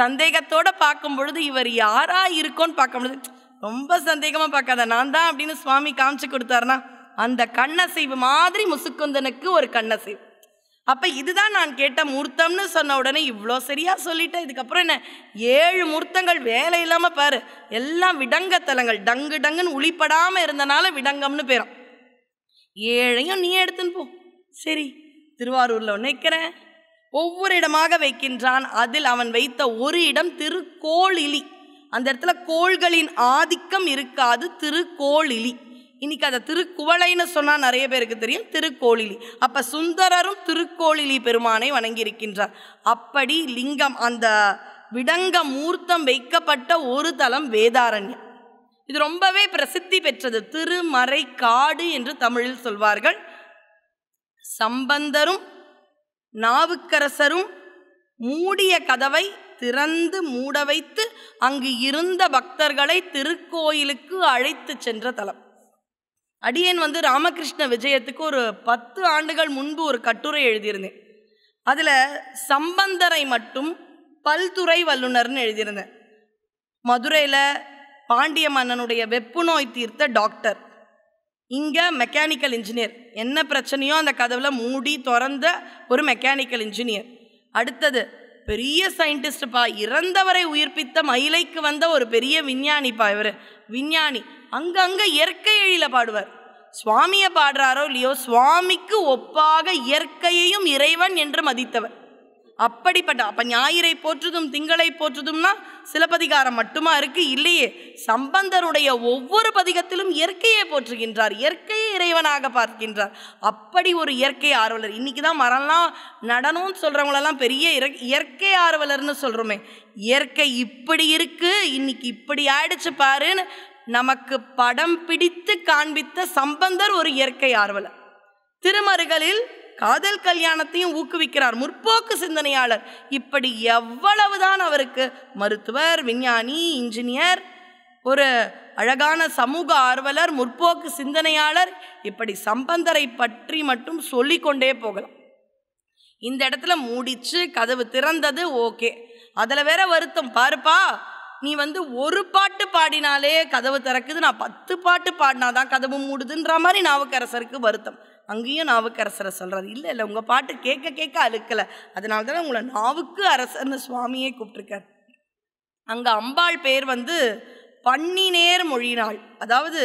சந்தேகத்தோடு பார்க்கும் பொழுது இவர் யாரா இருக்கோன்னு பார்க்க முடியுது ரொம்ப சந்தேகமாக பார்க்காத நான் தான் அப்படின்னு சுவாமி காமிச்சு கொடுத்தாருனா அந்த கண்ணசைவு மாதிரி முசுக்குந்தனுக்கு ஒரு கண்ணசைவு அப்போ இதுதான் நான் கேட்ட முகூர்த்தம்னு சொன்ன உடனே இவ்வளோ சரியாக சொல்லிட்டேன் இதுக்கப்புறம் என்ன ஏழு முகூர்த்தங்கள் வேலை இல்லாமல் பாரு எல்லாம் விடங்கத்தலங்கள் டங்கு டங்குன்னு உளிப்படாமல் இருந்தனால விடங்கம்னு பேரும் ஏழையும் நீ எடுத்துன்னு போ சரி திருவாரூரில் நிற்கிறேன் ஒவ்வொரு இடமாக வைக்கின்றான் அதில் அவன் வைத்த ஒரு இடம் திருக்கோளிலி அந்த இடத்துல கோள்களின் ஆதிக்கம் இருக்காது திருக்கோளிலி இன்றைக்கி அதை திருக்குவளைன்னு சொன்னால் நிறைய பேருக்கு தெரியும் திருக்கோளிலி அப்போ சுந்தரரும் திருக்கோளிலி பெருமானை வணங்கியிருக்கின்றார் அப்படி லிங்கம் அந்த விடங்க மூர்த்தம் வைக்கப்பட்ட ஒரு தலம் வேதாரண்யம் இது ரொம்பவே பிரசித்தி பெற்றது திருமறை காடு என்று தமிழில் சொல்வார்கள் சம்பந்தரும் நாவுக்கரசரும் மூடிய கதவை திறந்து மூட வைத்து அங்கு இருந்த பக்தர்களை திருக்கோயிலுக்கு அழைத்து சென்ற தலம் அடியேன் வந்து ராமகிருஷ்ண விஜயத்துக்கு ஒரு பத்து ஆண்டுகள் முன்பு ஒரு கட்டுரை எழுதியிருந்தேன் அதில் சம்பந்தரை மட்டும் பல்துறை வல்லுநர்னு எழுதியிருந்தேன் மதுரையில் பாண்டிய மன்னனுடைய வெப்பு நோய் தீர்த்த டாக்டர் இங்கே மெக்கானிக்கல் இன்ஜினியர் என்ன பிரச்சனையோ அந்த கதவில் மூடி திறந்த ஒரு மெக்கானிக்கல் இன்ஜினியர் அடுத்தது பெரிய சயின்டிஸ்ட்டுப்பா இறந்தவரை உயிர்ப்பித்த மயிலைக்கு வந்த ஒரு பெரிய விஞ்ஞானிப்பா இவர் விஞ்ஞானி அங்கங்கே இயற்கை எழியில் பாடுவார் சுவாமியை பாடுறாரோ இல்லையோ சுவாமிக்கு ஒப்பாக இயற்கையையும் இறைவன் என்று மதித்தவர் அப்படிப்பட்ட அப்போ ஞாயிறை போற்றுதும் திங்களை போற்றுதும்னா சிலப்பதிகாரம் மட்டுமா இருக்குது இல்லையே சம்பந்தருடைய ஒவ்வொரு பதிகத்திலும் இயற்கையை போற்றுகின்றார் இயற்கையை இறைவனாக பார்க்கின்றார் அப்படி ஒரு இயற்கை ஆர்வலர் இன்னைக்குதான் தான் மரம்லாம் நடனம்னு சொல்கிறவங்களெல்லாம் பெரிய இயற்கை ஆர்வலர்னு சொல்கிறோமே இயற்கை இப்படி இருக்குது இன்னைக்கு இப்படி ஆயிடுச்சு பாருன்னு நமக்கு படம் பிடித்து காண்பித்த சம்பந்தர் ஒரு இயற்கை ஆர்வலர் திருமருகளில் காதல் கல்யாணத்தையும் ஊக்குவிக்கிறார் முற்போக்கு சிந்தனையாளர் இப்படி எவ்வளவுதான் அவருக்கு மருத்துவர் விஞ்ஞானி இன்ஜினியர் ஒரு அழகான சமூக ஆர்வலர் முற்போக்கு சிந்தனையாளர் இப்படி சம்பந்தரை பற்றி மட்டும் சொல்லிக்கொண்டே போகலாம் இந்த இடத்துல மூடிச்சு கதவு திறந்தது ஓகே அதில் வேற வருத்தம் பாருப்பா நீ வந்து ஒரு பாட்டு பாடினாலே கதவு திறக்குது நான் பத்து பாட்டு பாடினாதான் கதவு மூடுதுன்ற மாதிரி நாவுக்கரசருக்கு வருத்தம் அங்கேயும் நாவுக்கரசரை சொல்கிறார் இல்லை இல்லை உங்கள் பாட்டு கேட்க கேட்க அழுக்கலை அதனால தானே உங்களை நாவுக்கு அரசர்னு சுவாமியே கூப்பிட்ருக்கார் அங்கே அம்பாள் பேர் வந்து பன்னினேர் மொழினாள் அதாவது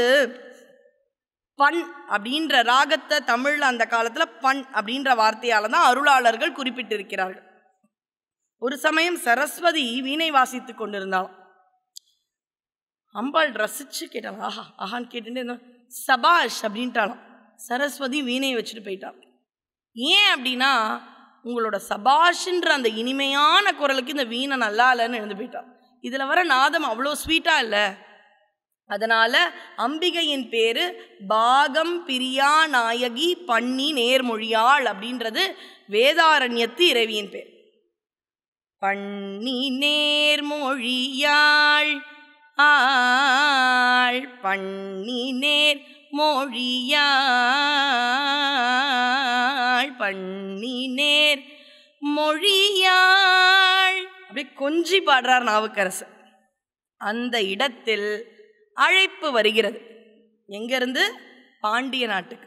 பண் அப்படின்ற ராகத்தை தமிழில் அந்த காலத்தில் பண் அப்படின்ற வார்த்தையால் தான் அருளாளர்கள் குறிப்பிட்டிருக்கிறார்கள் ஒரு சமயம் சரஸ்வதி வீணை வாசித்து கொண்டிருந்தாள் அம்பாள் ரசித்து கேட்டாள் ஆஹா ஆஹான்னு கேட்டுட்டு சபாஷ் அப்படின்ட்டாலாம் சரஸ்வதி வீணையை வச்சுட்டு போயிட்டான் ஏன் அப்படின்னா உங்களோட சபாஷின்ற அந்த இனிமையான குரலுக்கு இந்த வீணை நல்லா இல்லைன்னு எழுந்து போயிட்டான் இதில் வர நாதம் அவ்வளோ ஸ்வீட்டாக இல்லை அதனால் அம்பிகையின் பேர் பாகம் பிரியா நாயகி பன்னி நேர்மொழியாள் அப்படின்றது வேதாரண்யத்து இரவியின் பேர் பண்ணி நேர்மொழியாள் ஆள் பன்னி நேர் மொழியாள் பண்ணினேர் மொழியாள் அப்படி கொஞ்சி பாடுறார் நாவுக்கரசு அந்த இடத்தில் அழைப்பு வருகிறது எங்கேருந்து பாண்டிய நாட்டுக்கு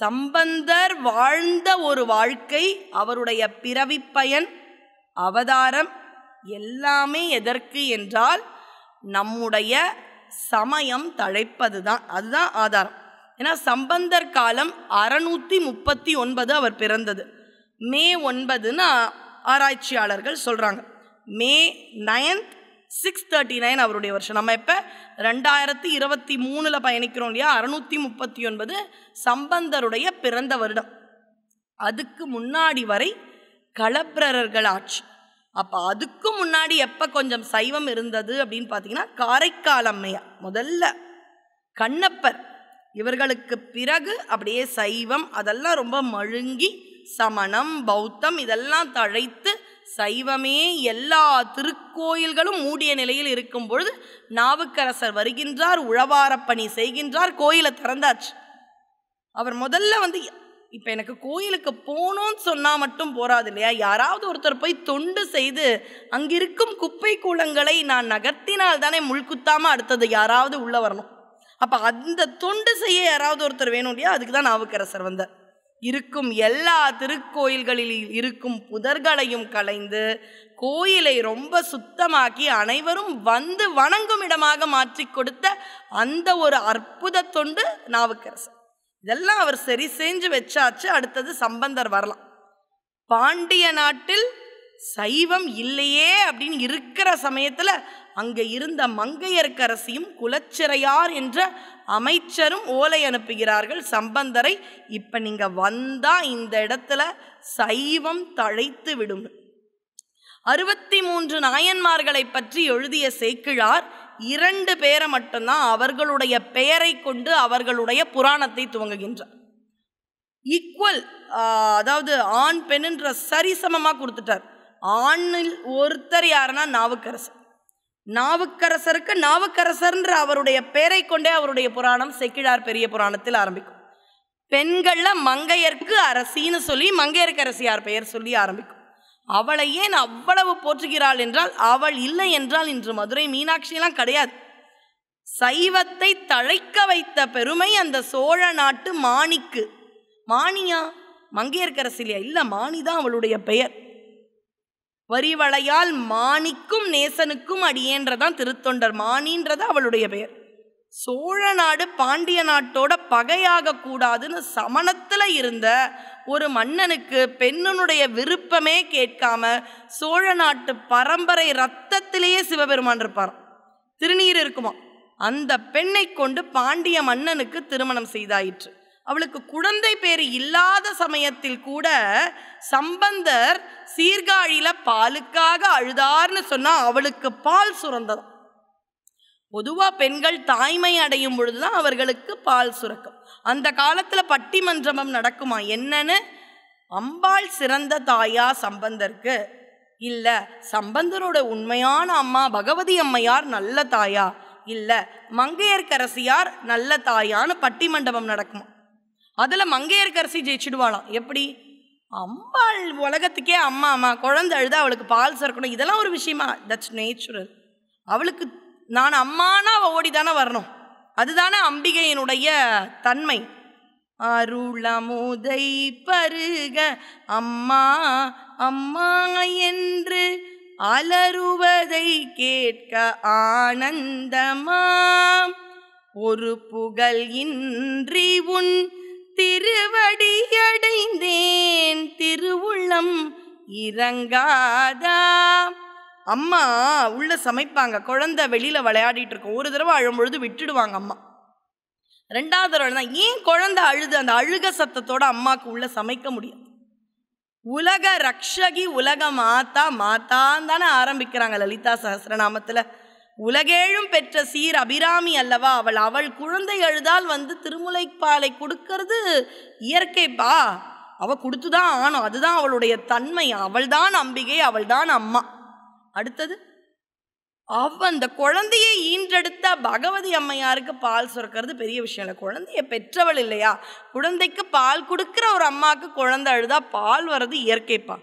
சம்பந்தர் வாழ்ந்த ஒரு வாழ்க்கை அவருடைய பிறவி பயன் அவதாரம் எல்லாமே எதற்கு என்றால் நம்முடைய சமயம் தழைப்பது தான் அதுதான் ஆதாரம் ஏன்னா சம்பந்தர் காலம் அறநூற்றி முப்பத்தி ஒன்பது அவர் பிறந்தது மே ஒன்பதுன்னு ஆராய்ச்சியாளர்கள் சொல்கிறாங்க May ninth six thirty nine அவருடைய வருஷம் நம்ம இப்போ ரெண்டாயிரத்தி இருபத்தி மூணில் பயணிக்கிறோம் இல்லையா அறநூற்றி முப்பத்தி ஒன்பது சம்பந்தருடைய பிறந்த வருடம் அதுக்கு முன்னாடி வரை களப்பிரர்கள் ஆட்சி அப்போ அதுக்கும் முன்னாடி எப்போ கொஞ்சம் சைவம் இருந்தது அப்படின்னு பார்த்தீங்கன்னா காரைக்கால் அம்மையா முதல்ல கண்ணப்பர் இவர்களுக்கு பிறகு அப்படியே சைவம் அதெல்லாம் ரொம்ப மழுங்கி சமணம் பௌத்தம் இதெல்லாம் தழைத்து சைவமே எல்லா திருக்கோயில்களும் மூடிய நிலையில் இருக்கும் பொழுது நாவுக்கரசர் வருகின்றார் உழவாரப்பணி செய்கின்றார் கோயிலை திறந்தாச்சு அவர் முதல்ல வந்து இப்போ எனக்கு கோயிலுக்கு போகணும்னு சொன்னால் மட்டும் போகாது இல்லையா யாராவது ஒருத்தர் போய் தொண்டு செய்து அங்கிருக்கும் குப்பை கூலங்களை நான் நகர்த்தினால் தானே முள்குத்தாமல் அடுத்தது யாராவது உள்ளே வரணும் அப்போ அந்த தொண்டு செய்ய யாராவது ஒருத்தர் வேணும் இல்லையா அதுக்கு தான் நாவுக்கரசர் வந்தார் இருக்கும் எல்லா திருக்கோயில்களில் இருக்கும் புதர்களையும் கலைந்து கோயிலை ரொம்ப சுத்தமாக்கி அனைவரும் வந்து வணங்கும் இடமாக மாற்றி கொடுத்த அந்த ஒரு அற்புத தொண்டு நாவுக்கரசர் இதெல்லாம் அவர் சரி செஞ்சு வச்சாச்சு அடுத்தது சம்பந்தர் வரலாம் பாண்டிய நாட்டில் சைவம் இல்லையே அப்படின்னு இருக்கிற சமயத்தில் அங்கே இருந்த மங்கையர்க்கரசியும் குலச்சிறையார் என்ற அமைச்சரும் ஓலை அனுப்புகிறார்கள் சம்பந்தரை இப்போ நீங்கள் வந்தால் இந்த இடத்துல சைவம் தழைத்து விடும் அறுபத்தி மூன்று நாயன்மார்களை பற்றி எழுதிய சேக்கிழார் இரண்டு பேரை மட்டும்தான் அவர்களுடைய பெயரை கொண்டு அவர்களுடைய புராணத்தை துவங்குகின்றார் ஈக்குவல் அதாவது ஆண் பெண்ணுன்ற சரிசமமாக கொடுத்துட்டார் ஆணில் ஒருத்தர் யாருன்னா நாவுக்கரசர் நாவுக்கரசருக்கு நாவுக்கரசர்ன்ற அவருடைய பெயரை கொண்டே அவருடைய புராணம் செக்கிழார் பெரிய புராணத்தில் ஆரம்பிக்கும் பெண்களில் மங்கையர்க்கு அரசின்னு சொல்லி மங்கையர்க்கரசியார் பெயர் சொல்லி ஆரம்பிக்கும் அவளை ஏன் அவ்வளவு போற்றுகிறாள் என்றால் அவள் இல்லை என்றால் இன்று மதுரை மீனாட்சியெல்லாம் கிடையாது சைவத்தை தழைக்க வைத்த பெருமை அந்த சோழ நாட்டு மாணிக்கு மாணியா மங்கையர்கரசிலியா இல்லை மாணி தான் அவளுடைய பெயர் வரிவளையால் மாணிக்கும் நேசனுக்கும் அடியேன்றதான் திருத்தொண்டர் மாணின்றது அவளுடைய பெயர் சோழ நாடு பாண்டிய நாட்டோட பகையாக கூடாதுன்னு சமணத்தில் இருந்த ஒரு மன்னனுக்கு பெண்ணனுடைய விருப்பமே கேட்காம சோழ நாட்டு பரம்பரை ரத்தத்திலேயே சிவபெருமான் இருப்பார் திருநீர் இருக்குமா அந்த பெண்ணை கொண்டு பாண்டிய மன்னனுக்கு திருமணம் செய்தாயிற்று அவளுக்கு குழந்தை பேர் இல்லாத சமயத்தில் கூட சம்பந்தர் சீர்காழியில பாலுக்காக அழுதார்னு சொன்னா அவளுக்கு பால் சுரந்ததாம் பொதுவாக பெண்கள் தாய்மை அடையும் பொழுது தான் அவர்களுக்கு பால் சுரக்கும் அந்த காலத்தில் பட்டி மன்றபம் நடக்குமா என்னன்னு அம்பாள் சிறந்த தாயா சம்பந்தருக்கு இல்லை சம்பந்தரோட உண்மையான அம்மா பகவதி அம்மையார் நல்ல தாயா இல்லை மங்கையர்கரசியார் நல்ல தாயான்னு பட்டி மண்டபம் நடக்குமா அதில் மங்கையர்கரசி ஜெயிச்சிடுவாளாம் எப்படி அம்பாள் உலகத்துக்கே அம்மா அம்மா குழந்தை அழுது அவளுக்கு பால் சுரக்கணும் இதெல்லாம் ஒரு விஷயமா தட்ஸ் நேச்சுரல் அவளுக்கு நான் அம்மானா அவள் ஓடிதானே வரணும் அதுதானே அம்பிகையினுடைய தன்மை அருளமுதை பருக அம்மா அம்மா என்று அலறுவதை கேட்க ஆனந்தமாம் ஒரு புகழ் இன்றி உன் திருவடியடைந்தேன் திருவுள்ளம் இறங்காதாம் அம்மா உள்ளே சமைப்பாங்க குழந்தை வெளியில் விளையாடிட்டு இருக்கும் ஒரு தடவை பொழுது விட்டுடுவாங்க அம்மா ரெண்டாவது தடவை தான் ஏன் குழந்தை அழுது அந்த அழுக சத்தத்தோட அம்மாவுக்கு உள்ளே சமைக்க முடியாது உலக ரக்ஷகி உலக மாத்தா மாத்தான் தானே ஆரம்பிக்கிறாங்க லலிதா சஹசிரநாமத்தில் உலகேழும் பெற்ற சீர் அபிராமி அல்லவா அவள் அவள் குழந்தை அழுதால் வந்து திருமுலைப்பாலை கொடுக்கறது இயற்கைப்பா அவள் கொடுத்து தான் ஆணும் அதுதான் அவளுடைய தன்மை அவள்தான் அம்பிகை அவள்தான் அம்மா அடுத்தது அவ அந்த குழந்தையை ஈன்றெடுத்த பகவதி அம்மையாருக்கு பால் சுரக்கிறது பெரிய விஷயம் இல்லை குழந்தைய பெற்றவள் இல்லையா குழந்தைக்கு பால் கொடுக்குற ஒரு அம்மாவுக்கு குழந்தை அழுதா பால் வர்றது இயற்கைப்பா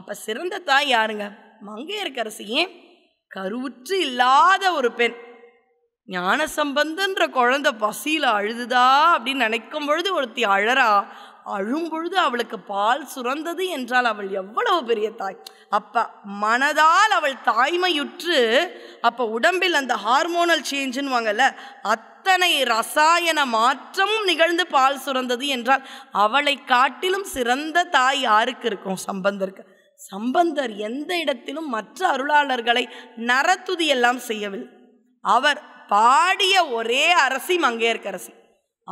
அப்போ சிறந்த தாய் யாருங்க மங்கையர்கரசியே கருவுற்று இல்லாத ஒரு பெண் ஞான சம்பந்தன்ற குழந்தை பசியில் அழுதுதா அப்படின்னு நினைக்கும் பொழுது ஒருத்தி அழறா அழும்பொழுது அவளுக்கு பால் சுரந்தது என்றால் அவள் எவ்வளவு பெரிய தாய் அப்போ மனதால் அவள் தாய்மையுற்று அப்போ உடம்பில் அந்த ஹார்மோனல் சேஞ்சுன்னு வாங்கல்ல அத்தனை ரசாயன மாற்றமும் நிகழ்ந்து பால் சுரந்தது என்றால் அவளை காட்டிலும் சிறந்த தாய் யாருக்கு இருக்கும் சம்பந்தருக்கு சம்பந்தர் எந்த இடத்திலும் மற்ற அருளாளர்களை நரத்துதி எல்லாம் செய்யவில்லை அவர் பாடிய ஒரே அரசி மங்கையர்க்கரசி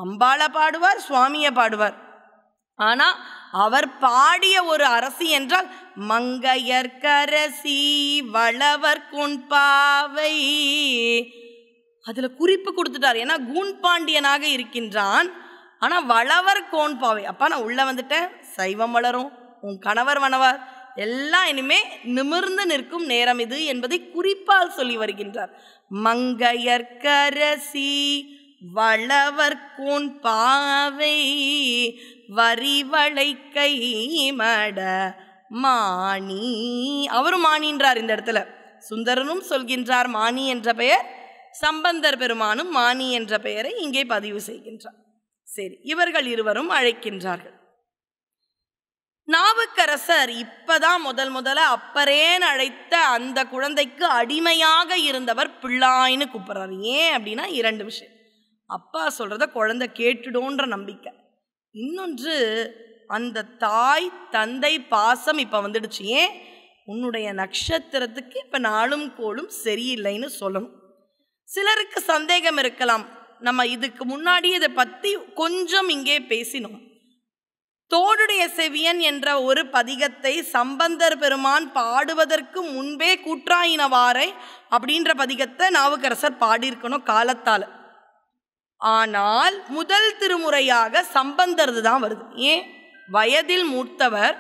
அம்பாளை பாடுவார் சுவாமியை பாடுவார் ஆனால் அவர் பாடிய ஒரு அரசி என்றால் மங்கையர்கரசி வளவர் பாவை அதில் குறிப்பு கொடுத்துட்டார் ஏன்னா கூண்பாண்டியனாக இருக்கின்றான் ஆனால் வளவர் கோண்பாவை அப்பா நான் உள்ளே வந்துட்டேன் சைவம் வளரும் உன் கணவர் வனவர் எல்லாம் இனிமே நிமிர்ந்து நிற்கும் நேரம் இது என்பதை குறிப்பால் சொல்லி வருகின்றார் மங்கையர்கரசி வளவர் பாவை வரிவளை கைமட மாணி அவரும் மாணின்றார் இந்த இடத்துல சுந்தரனும் சொல்கின்றார் மாணி என்ற பெயர் சம்பந்தர் பெருமானும் மாணி என்ற பெயரை இங்கே பதிவு செய்கின்றார் சரி இவர்கள் இருவரும் அழைக்கின்றார்கள் நாவுக்கரசர் இப்பதான் முதல் முதல அப்பரேன் அழைத்த அந்த குழந்தைக்கு அடிமையாக இருந்தவர் பிள்ளாயின்னு கூப்பிட்றாரு ஏன் அப்படின்னா இரண்டு விஷயம் அப்பா சொல்கிறத குழந்தை கேட்டுடோன்ற நம்பிக்கை இன்னொன்று அந்த தாய் தந்தை பாசம் இப்போ வந்துடுச்சு ஏன் உன்னுடைய நட்சத்திரத்துக்கு இப்போ நாளும் கோளும் சரியில்லைன்னு சொல்லணும் சிலருக்கு சந்தேகம் இருக்கலாம் நம்ம இதுக்கு முன்னாடி இதை பற்றி கொஞ்சம் இங்கே பேசினோம் தோடுடைய செவியன் என்ற ஒரு பதிகத்தை சம்பந்தர் பெருமான் பாடுவதற்கு முன்பே கூற்றாயினவாறை அப்படின்ற பதிகத்தை நாவுக்கரசர் பாடியிருக்கணும் காலத்தால் ஆனால் முதல் திருமுறையாக சம்பந்தர்து தான் வருது ஏன் வயதில் மூத்தவர்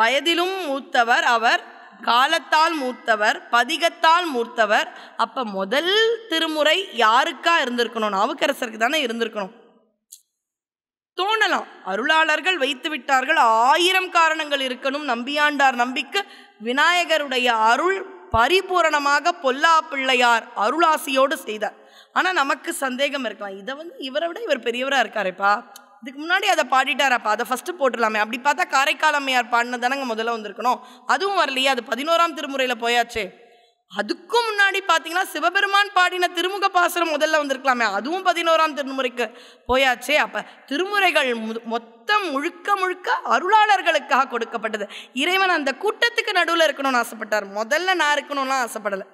வயதிலும் மூத்தவர் அவர் காலத்தால் மூத்தவர் பதிகத்தால் மூத்தவர் அப்போ முதல் திருமுறை யாருக்கா இருந்திருக்கணும் நாவுக்கரசருக்கு தானே இருந்திருக்கணும் தோணலாம் அருளாளர்கள் வைத்து விட்டார்கள் ஆயிரம் காரணங்கள் இருக்கணும் நம்பியாண்டார் நம்பிக்க விநாயகருடைய அருள் பரிபூரணமாக பொல்லா பிள்ளையார் அருளாசியோடு செய்தார் ஆனால் நமக்கு சந்தேகம் இருக்கலாம் இதை வந்து இவரை விட இவர் பெரியவராக இருக்காருப்பா இதுக்கு முன்னாடி அதை பாடிட்டாரப்பா அதை ஃபஸ்ட்டு போட்டுடலாமே அப்படி பார்த்தா காரைக்கால் அம்மையார் பாடினதானங்க முதல்ல வந்திருக்கணும் அதுவும் வரலையே அது பதினோராம் திருமுறையில் போயாச்சே அதுக்கும் முன்னாடி பார்த்தீங்கன்னா சிவபெருமான் பாடின திருமுக பாசனம் முதல்ல வந்திருக்கலாமே அதுவும் பதினோராம் திருமுறைக்கு போயாச்சே அப்போ திருமுறைகள் மொத்தம் முழுக்க முழுக்க அருளாளர்களுக்காக கொடுக்கப்பட்டது இறைவன் அந்த கூட்டத்துக்கு நடுவில் இருக்கணும்னு ஆசைப்பட்டார் முதல்ல நான் இருக்கணும்லாம் ஆசைப்படலை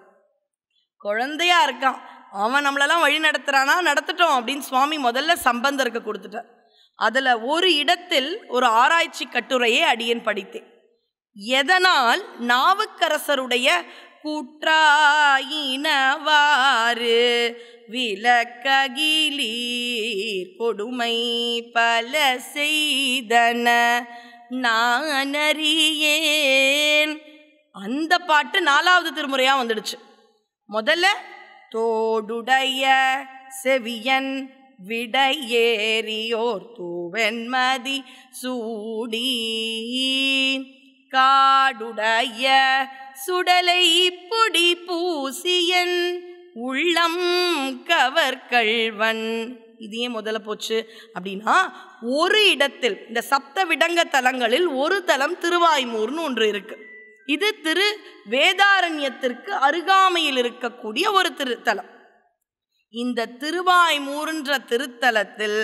குழந்தையாக இருக்கான் அவன் நம்மளெல்லாம் வழி நடத்துகிறானா நடத்துட்டோம் அப்படின்னு சுவாமி முதல்ல சம்பந்தருக்கு கொடுத்துட்டார் அதில் ஒரு இடத்தில் ஒரு ஆராய்ச்சி கட்டுரையை அடியன் படித்தேன் எதனால் நாவுக்கரசருடைய கூற்றாயினவாறு விளக்ககிலீர் கொடுமை பல செய்தன நான் அந்த பாட்டு நாலாவது திருமுறையாக வந்துடுச்சு முதல்ல தோடுடைய செவியன் விடையேறியோர் தூவெண்மதி சூடி காடுடைய சுடலை பொடி பூசியன் உள்ளம் கவர்கள்வன் இது ஏன் முதல்ல போச்சு அப்படின்னா ஒரு இடத்தில் இந்த சப்த விடங்க தலங்களில் ஒரு தலம் திருவாய்மூர்னு ஒன்று இருக்குது இது திரு வேதாரண்யத்திற்கு அருகாமையில் இருக்கக்கூடிய ஒரு திருத்தலம் இந்த திருவாய்மூர்ன்ற திருத்தலத்தில்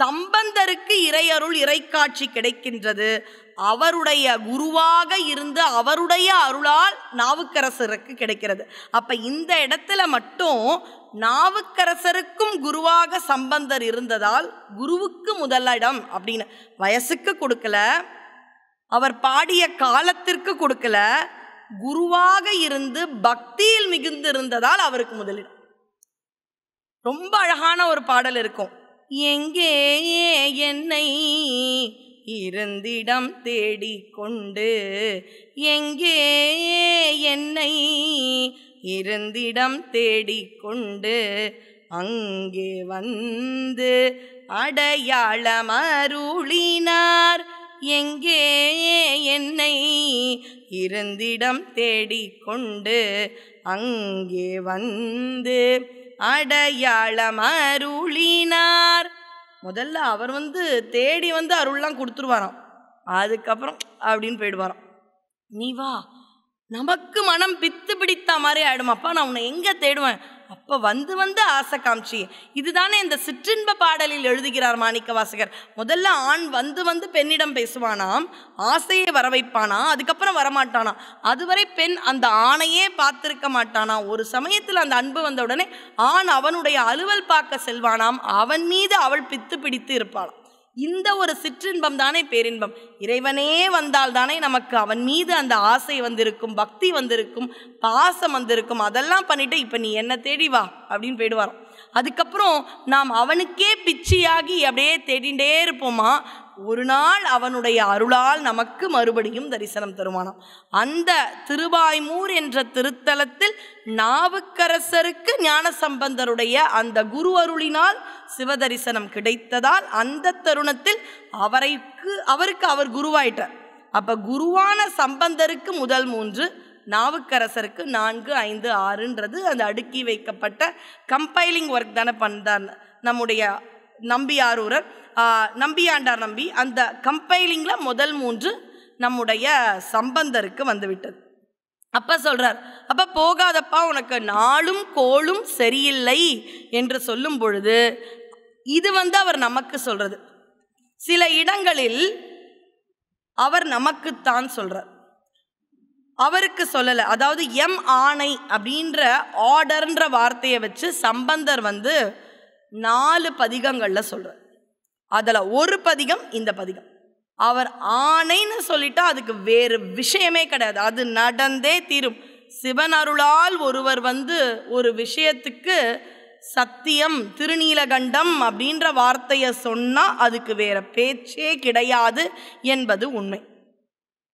சம்பந்தருக்கு இறையருள் இறைக்காட்சி கிடைக்கின்றது அவருடைய குருவாக இருந்து அவருடைய அருளால் நாவுக்கரசருக்கு கிடைக்கிறது அப்ப இந்த இடத்துல மட்டும் நாவுக்கரசருக்கும் குருவாக சம்பந்தர் இருந்ததால் குருவுக்கு முதலிடம் அப்படின்னு வயசுக்கு கொடுக்கல அவர் பாடிய காலத்திற்கு கொடுக்கல குருவாக இருந்து பக்தியில் மிகுந்து இருந்ததால் அவருக்கு முதலிடம் ரொம்ப அழகான ஒரு பாடல் இருக்கும் எங்கேயே என்னை இருந்திடம் தேடிக்கொண்டு எங்கே என்னை இருந்திடம் தேடிக்கொண்டு அங்கே வந்து அடையாளம் அருளினார் எங்கே என்னை இருந்திடம் தேடிக்கொண்டு அங்கே வந்து அடையாளம் அருளினார் முதல்ல அவர் வந்து தேடி வந்து அருள்லாம் கொடுத்துருவாராம் அதுக்கப்புறம் அப்படின்னு போயிடுவாராம் நீ வா நமக்கு மனம் பித்து பிடித்த மாதிரி ஆயிடுமாப்பா நான் உன்னை எங்கே தேடுவேன் அப்போ வந்து வந்து ஆசை காமிச்சி இதுதானே இந்த சிற்றின்ப பாடலில் எழுதுகிறார் மாணிக்க வாசகர் முதல்ல ஆண் வந்து வந்து பெண்ணிடம் பேசுவானாம் ஆசையை வர வைப்பானா அதுக்கப்புறம் வரமாட்டானா அதுவரை பெண் அந்த ஆணையே பார்த்திருக்க மாட்டானா ஒரு சமயத்தில் அந்த அன்பு வந்தவுடனே ஆண் அவனுடைய அலுவல் பார்க்க செல்வானாம் அவன் மீது அவள் பித்து பிடித்து இருப்பாளாம் இந்த ஒரு சிற்றின்பம் தானே பேரின்பம் இறைவனே வந்தால் தானே நமக்கு அவன் மீது அந்த ஆசை வந்திருக்கும் பக்தி வந்திருக்கும் பாசம் வந்திருக்கும் அதெல்லாம் பண்ணிட்டு இப்போ நீ என்ன தேடி வா அப்படின்னு போயிடுவாராம் அதுக்கப்புறம் நாம் அவனுக்கே பிச்சியாகி அப்படியே தேடிண்டே இருப்போமா ஒரு நாள் அவனுடைய அருளால் நமக்கு மறுபடியும் தரிசனம் தருமானாம் அந்த திருவாய்மூர் என்ற திருத்தலத்தில் நாவுக்கரசருக்கு ஞான சம்பந்தருடைய அந்த குரு அருளினால் சிவதரிசனம் கிடைத்ததால் அந்த தருணத்தில் அவரைக்கு அவருக்கு அவர் குருவாயிட்டார் அப்போ குருவான சம்பந்தருக்கு முதல் மூன்று நாவுக்கரசருக்கு நான்கு ஐந்து ஆறுன்றது அந்த அடுக்கி வைக்கப்பட்ட கம்பைலிங் ஒர்க் தானே பண்ணார் நம்முடைய நம்பியாரூரர் நம்பியாண்டார் நம்பி அந்த கம்பைலிங்கில் முதல் மூன்று நம்முடைய சம்பந்தருக்கு வந்துவிட்டது அப்போ சொல்கிறார் அப்போ போகாதப்பா உனக்கு நாளும் கோளும் சரியில்லை என்று சொல்லும் பொழுது இது வந்து அவர் நமக்கு சொல்கிறது சில இடங்களில் அவர் நமக்குத்தான் சொல்கிறார் அவருக்கு சொல்லலை அதாவது எம் ஆணை அப்படின்ற ஆர்டர்ன்ற வார்த்தையை வச்சு சம்பந்தர் வந்து நாலு பதிகங்களில் சொல்கிறார் அதில் ஒரு பதிகம் இந்த பதிகம் அவர் ஆணைன்னு சொல்லிட்டா அதுக்கு வேறு விஷயமே கிடையாது அது நடந்தே தீரும் சிவன் அருளால் ஒருவர் வந்து ஒரு விஷயத்துக்கு சத்தியம் திருநீலகண்டம் அப்படின்ற வார்த்தையை சொன்னால் அதுக்கு வேற பேச்சே கிடையாது என்பது உண்மை